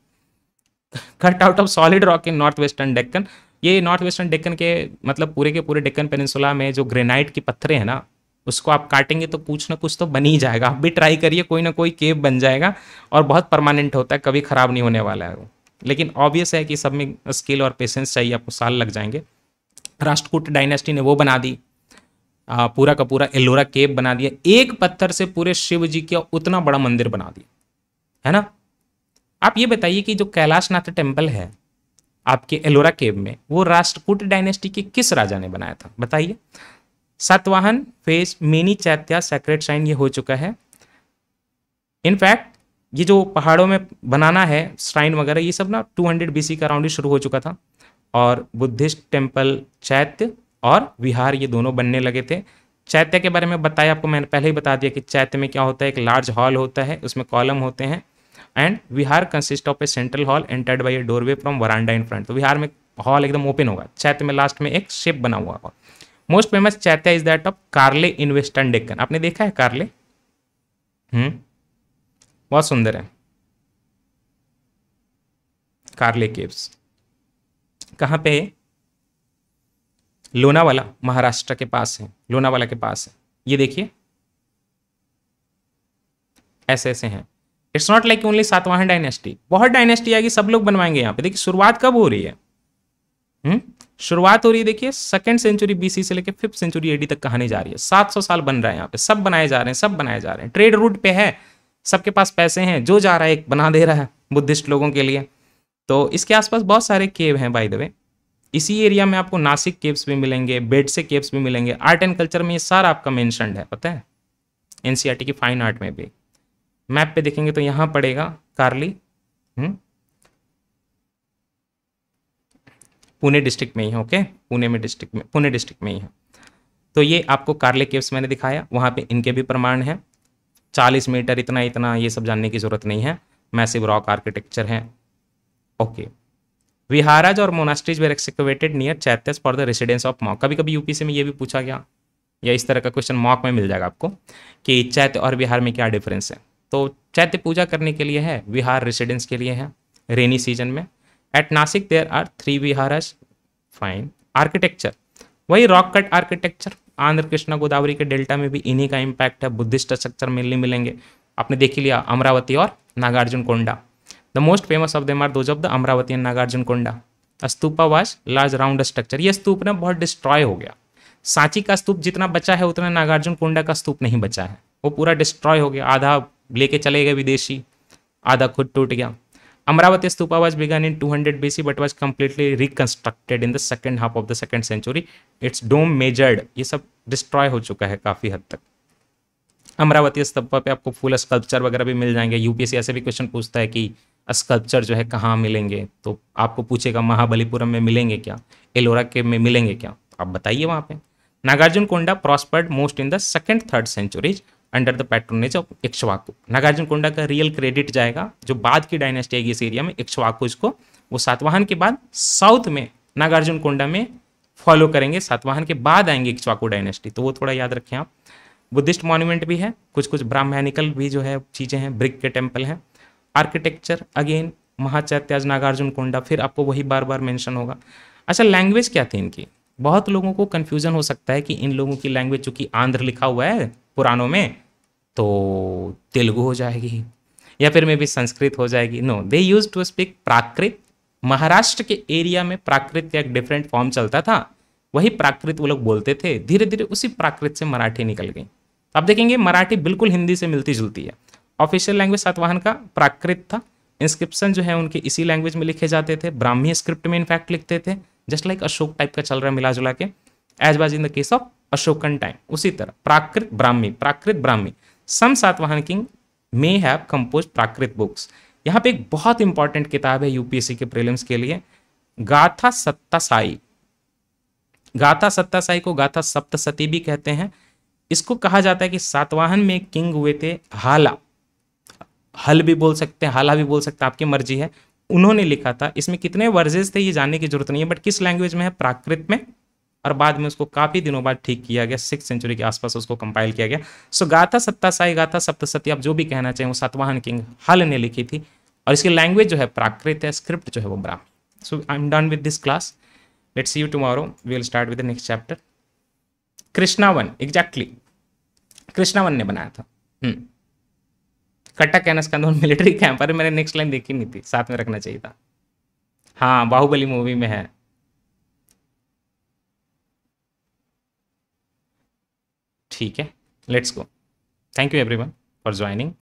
cut out of solid rock in north western Deccan ये नॉर्थ वेस्टर्न डेक्कन के मतलब पूरे के पूरे डेक्कन पेनिनसुला में जो ग्रेनाइट के पत्थरे हैं ना उसको आप काटेंगे तो कुछ ना कुछ तो बन ही जाएगा आप भी ट्राई करिए कोई ना कोई केव बन जाएगा और बहुत परमानेंट होता है कभी ख़राब नहीं होने वाला है वो लेकिन ऑब्वियस है कि सब में स्किल और पेशेंस चाहिए आपको साल लग जाएंगे राष्ट्रकूट डायनेस्टी ने वो बना दी पूरा का पूरा एलोरा केव बना दिया एक पत्थर से पूरे शिव जी का उतना बड़ा मंदिर बना दिया है ना आप ये बताइए कि जो कैलाशनाथ टेम्पल है आपके एलोरा केव में वो राष्ट्रकूट डायनेस्टी के किस राजा ने बनाया था बताइए Satavahana face many chaitya sacred sign ये हो चुका है इनफैक्ट ये जो पहाड़ों में बनाना है श्राइन वगैरह ये सब ना 200 बीसी का राउंड शुरू हो चुका था और बुद्धिस्ट टेम्पल चैत्य और विहार ये दोनों बनने लगे थे चैत्य के बारे में बताया आपको मैंने पहले ही बता दिया कि चैत्य में क्या होता है एक लार्ज हॉल होता है उसमें कॉलम होते हैं and vihara consist of a central hall entered by a doorway from veranda in front तो विहार में हॉल एकदम ओपन होगा चैत्य में लास्ट में एक शेप बना हुआ होगा most famous chaitya is that of Karle in western Deccan आपने देखा है कार्ले हम्म बहुत सुंदर है कार्ले केव्स कहाँ पे है लोनावाला महाराष्ट्र के पास है लोनावाला के पास है ये देखिए ऐसे ऐसे हैं it's not like only Satavahana dynasty बहुत डायनेस्टी आएगी सब लोग बनवाएंगे यहाँ पे देखिए शुरुआत कब हो रही है हुँ? हम्म? शुरुआत हो रही है देखिए सेकेंड सेंचुरी बीसी से लेकर फिफ्थ सेंचुरी एडी तक कहानी जा रही है सात सौ साल बन रहा है यहाँ पे सब बनाए जा रहे हैं सब बनाए जा रहे हैं ट्रेड रूट पे है सबके पास पैसे हैं जो जा रहा है एक बना दे रहा है बुद्धिस्ट लोगों के लिए तो इसके आसपास बहुत सारे केव हैं बाई द वे इसी एरिया में आपको नासिक केव्स भी मिलेंगे बेड से केव्स भी मिलेंगे आर्ट एंड कल्चर में ये सारा आपका मैंशनड है पता है एन e की फाइन आर्ट में भी मैप पे देखेंगे तो यहाँ पड़ेगा कार्ली हम्म? पुणे डिस्ट्रिक्ट में ही है ओके पुणे में डिस्ट्रिक्ट में पुणे डिस्ट्रिक्ट में ही है तो ये आपको कार्ले केव्स मैंने दिखाया वहाँ पे इनके भी प्रमाण हैं चालीस मीटर इतना इतना ये सब जानने की ज़रूरत नहीं है मैसिव रॉक आर्किटेक्चर है ओके विहाराज और monasteries were excavated near chaityas for the residence of monk कभी कभी यूपी से में ये भी पूछा गया या इस तरह का क्वेश्चन मॉक में मिल जाएगा आपको कि चैत्य और विहार में क्या डिफरेंस है तो चैत्य पूजा करने के लिए है विहार रेसिडेंस के लिए है रेनी सीजन में at Nasik there are three viharas fine architecture वही rock cut architecture Andhra Krishna Godavari के डेल्टा में भी इन्हीं का इम्पैक्ट है बुद्धिस्ट स्ट्रक्चर मिलने मिलेंगे आपने देख लिया अमरावती और Nagarjuna Konda the most famous of them are of the Amaravati and Nagarjuna Kunda stupa was large round structure ये स्तूप ना बहुत डिस्ट्रॉय हो गया सांची का स्तूप जितना बचा है उतना नागार्जुन कुंडा का स्तूप नहीं बचा है वो पूरा डिस्ट्रॉय हो गया आधा लेके चले गए विदेशी आधा खुद टूट गया Amaravati stupa was begun in 200 hundred B C but was completely reconstructed in the second half of the second century its dome measured ये सब डिस्ट्रॉय हो चुका है काफी हद तक अमरावती स्तूपा पे आपको फुल स्कल्पचर वगैरह भी मिल जाएंगे यूपीएससी ऐसे भी क्वेश्चन पूछता है कि स्कल्पचर जो है कहाँ मिलेंगे तो आपको पूछेगा महाबलीपुरम में मिलेंगे क्या एलोरा के में मिलेंगे क्या आप बताइए वहाँ पे Nagarjuna Konda prospered most in the second third centuries under the patronage of Ikshvaku Nagarjuna Konda का रियल क्रेडिट जाएगा जो बाद की डायनेस्टी आएगी इस एरिया में इक्शवाकू इसको वो सातवाहन के बाद साउथ में नागार्जुन कोंडा में फॉलो करेंगे सातवाहन के बाद आएंगे इक्शवाकू डायनेस्टी तो वो थोड़ा याद रखें आप बुद्धिस्ट मॉन्यूमेंट भी है कुछ कुछ ब्राह्मणिकल भी जो है चीज़ें हैं ब्रिक के टेम्पल हैं आर्किटेक्चर अगेन महाचैत्याज नागार्जुन कोंडा फिर आपको वही बार बार मेंशन होगा अच्छा लैंग्वेज क्या थी इनकी बहुत लोगों को कंफ्यूजन हो सकता है कि इन लोगों की लैंग्वेज चूंकि आंध्र लिखा हुआ है पुरानों में तो तेलुगु हो जाएगी या फिर मे भी संस्कृत हो जाएगी no they used to speak Prakrit Maharashtra के एरिया में प्राकृत का एक डिफरेंट फॉर्म चलता था वही प्राकृत वो लोग बोलते थे धीरे धीरे उसी प्राकृत से मराठी निकल गई आप देखेंगे मराठी बिल्कुल हिंदी से मिलती जुलती है ऑफिशियल लैंग्वेज सातवाहन का प्राकृत था इंस्क्रिप्शन जो है उनके इसी लैंग्वेज में लिखे जाते थे ब्राह्मी स्क्रिप्ट में इनफैक्ट लिखते थे जस्ट लाइक अशोक टाइप का चल रहा है मिला जुला के as was in the case of Ashokan time उसी तरह Prakrit Brahmi Prakrit Brahmi some Satavahana king may have compose Prakrit books यहाँ पे एक बहुत इंपॉर्टेंट किताब है यूपीएससी के प्रीलिम्स के लिए गाथा सत्तासाई गाथा सत्तासाई को गाथा सप्तसती भी कहते हैं इसको कहा जाता है कि सातवाहन में किंग हुए थे हाला हल भी बोल सकते हैं हाला भी बोल सकते हैं आपकी मर्जी है उन्होंने लिखा था इसमें कितने वर्जेस थे ये जानने की जरूरत नहीं है बट किस लैंग्वेज में है प्राकृत में और बाद में उसको काफ़ी दिनों बाद ठीक किया गया सिक्स सेंचुरी के आसपास उसको कंपाइल किया गया सो गाथा सप्तासाई गाथा सप्तसती आप जो भी कहना चाहें वो सातवाहन किंग हल ने लिखी थी और इसकी लैंग्वेज जो है प्राकृत है स्क्रिप्ट जो है वो ब्राह्म so I am done with this class let see you tomorrow we will start with next chapter कृष्णावन एग्जैक्टली कृष्णावन ने बनाया था हम्म। कटक एन एस कंदौर मिलिट्री कैंप अरे मैंने नेक्स्ट लाइन देखी नहीं थी साथ में रखना चाहिए था हाँ बाहुबली मूवी में है ठीक है let's go thank you everyone for joining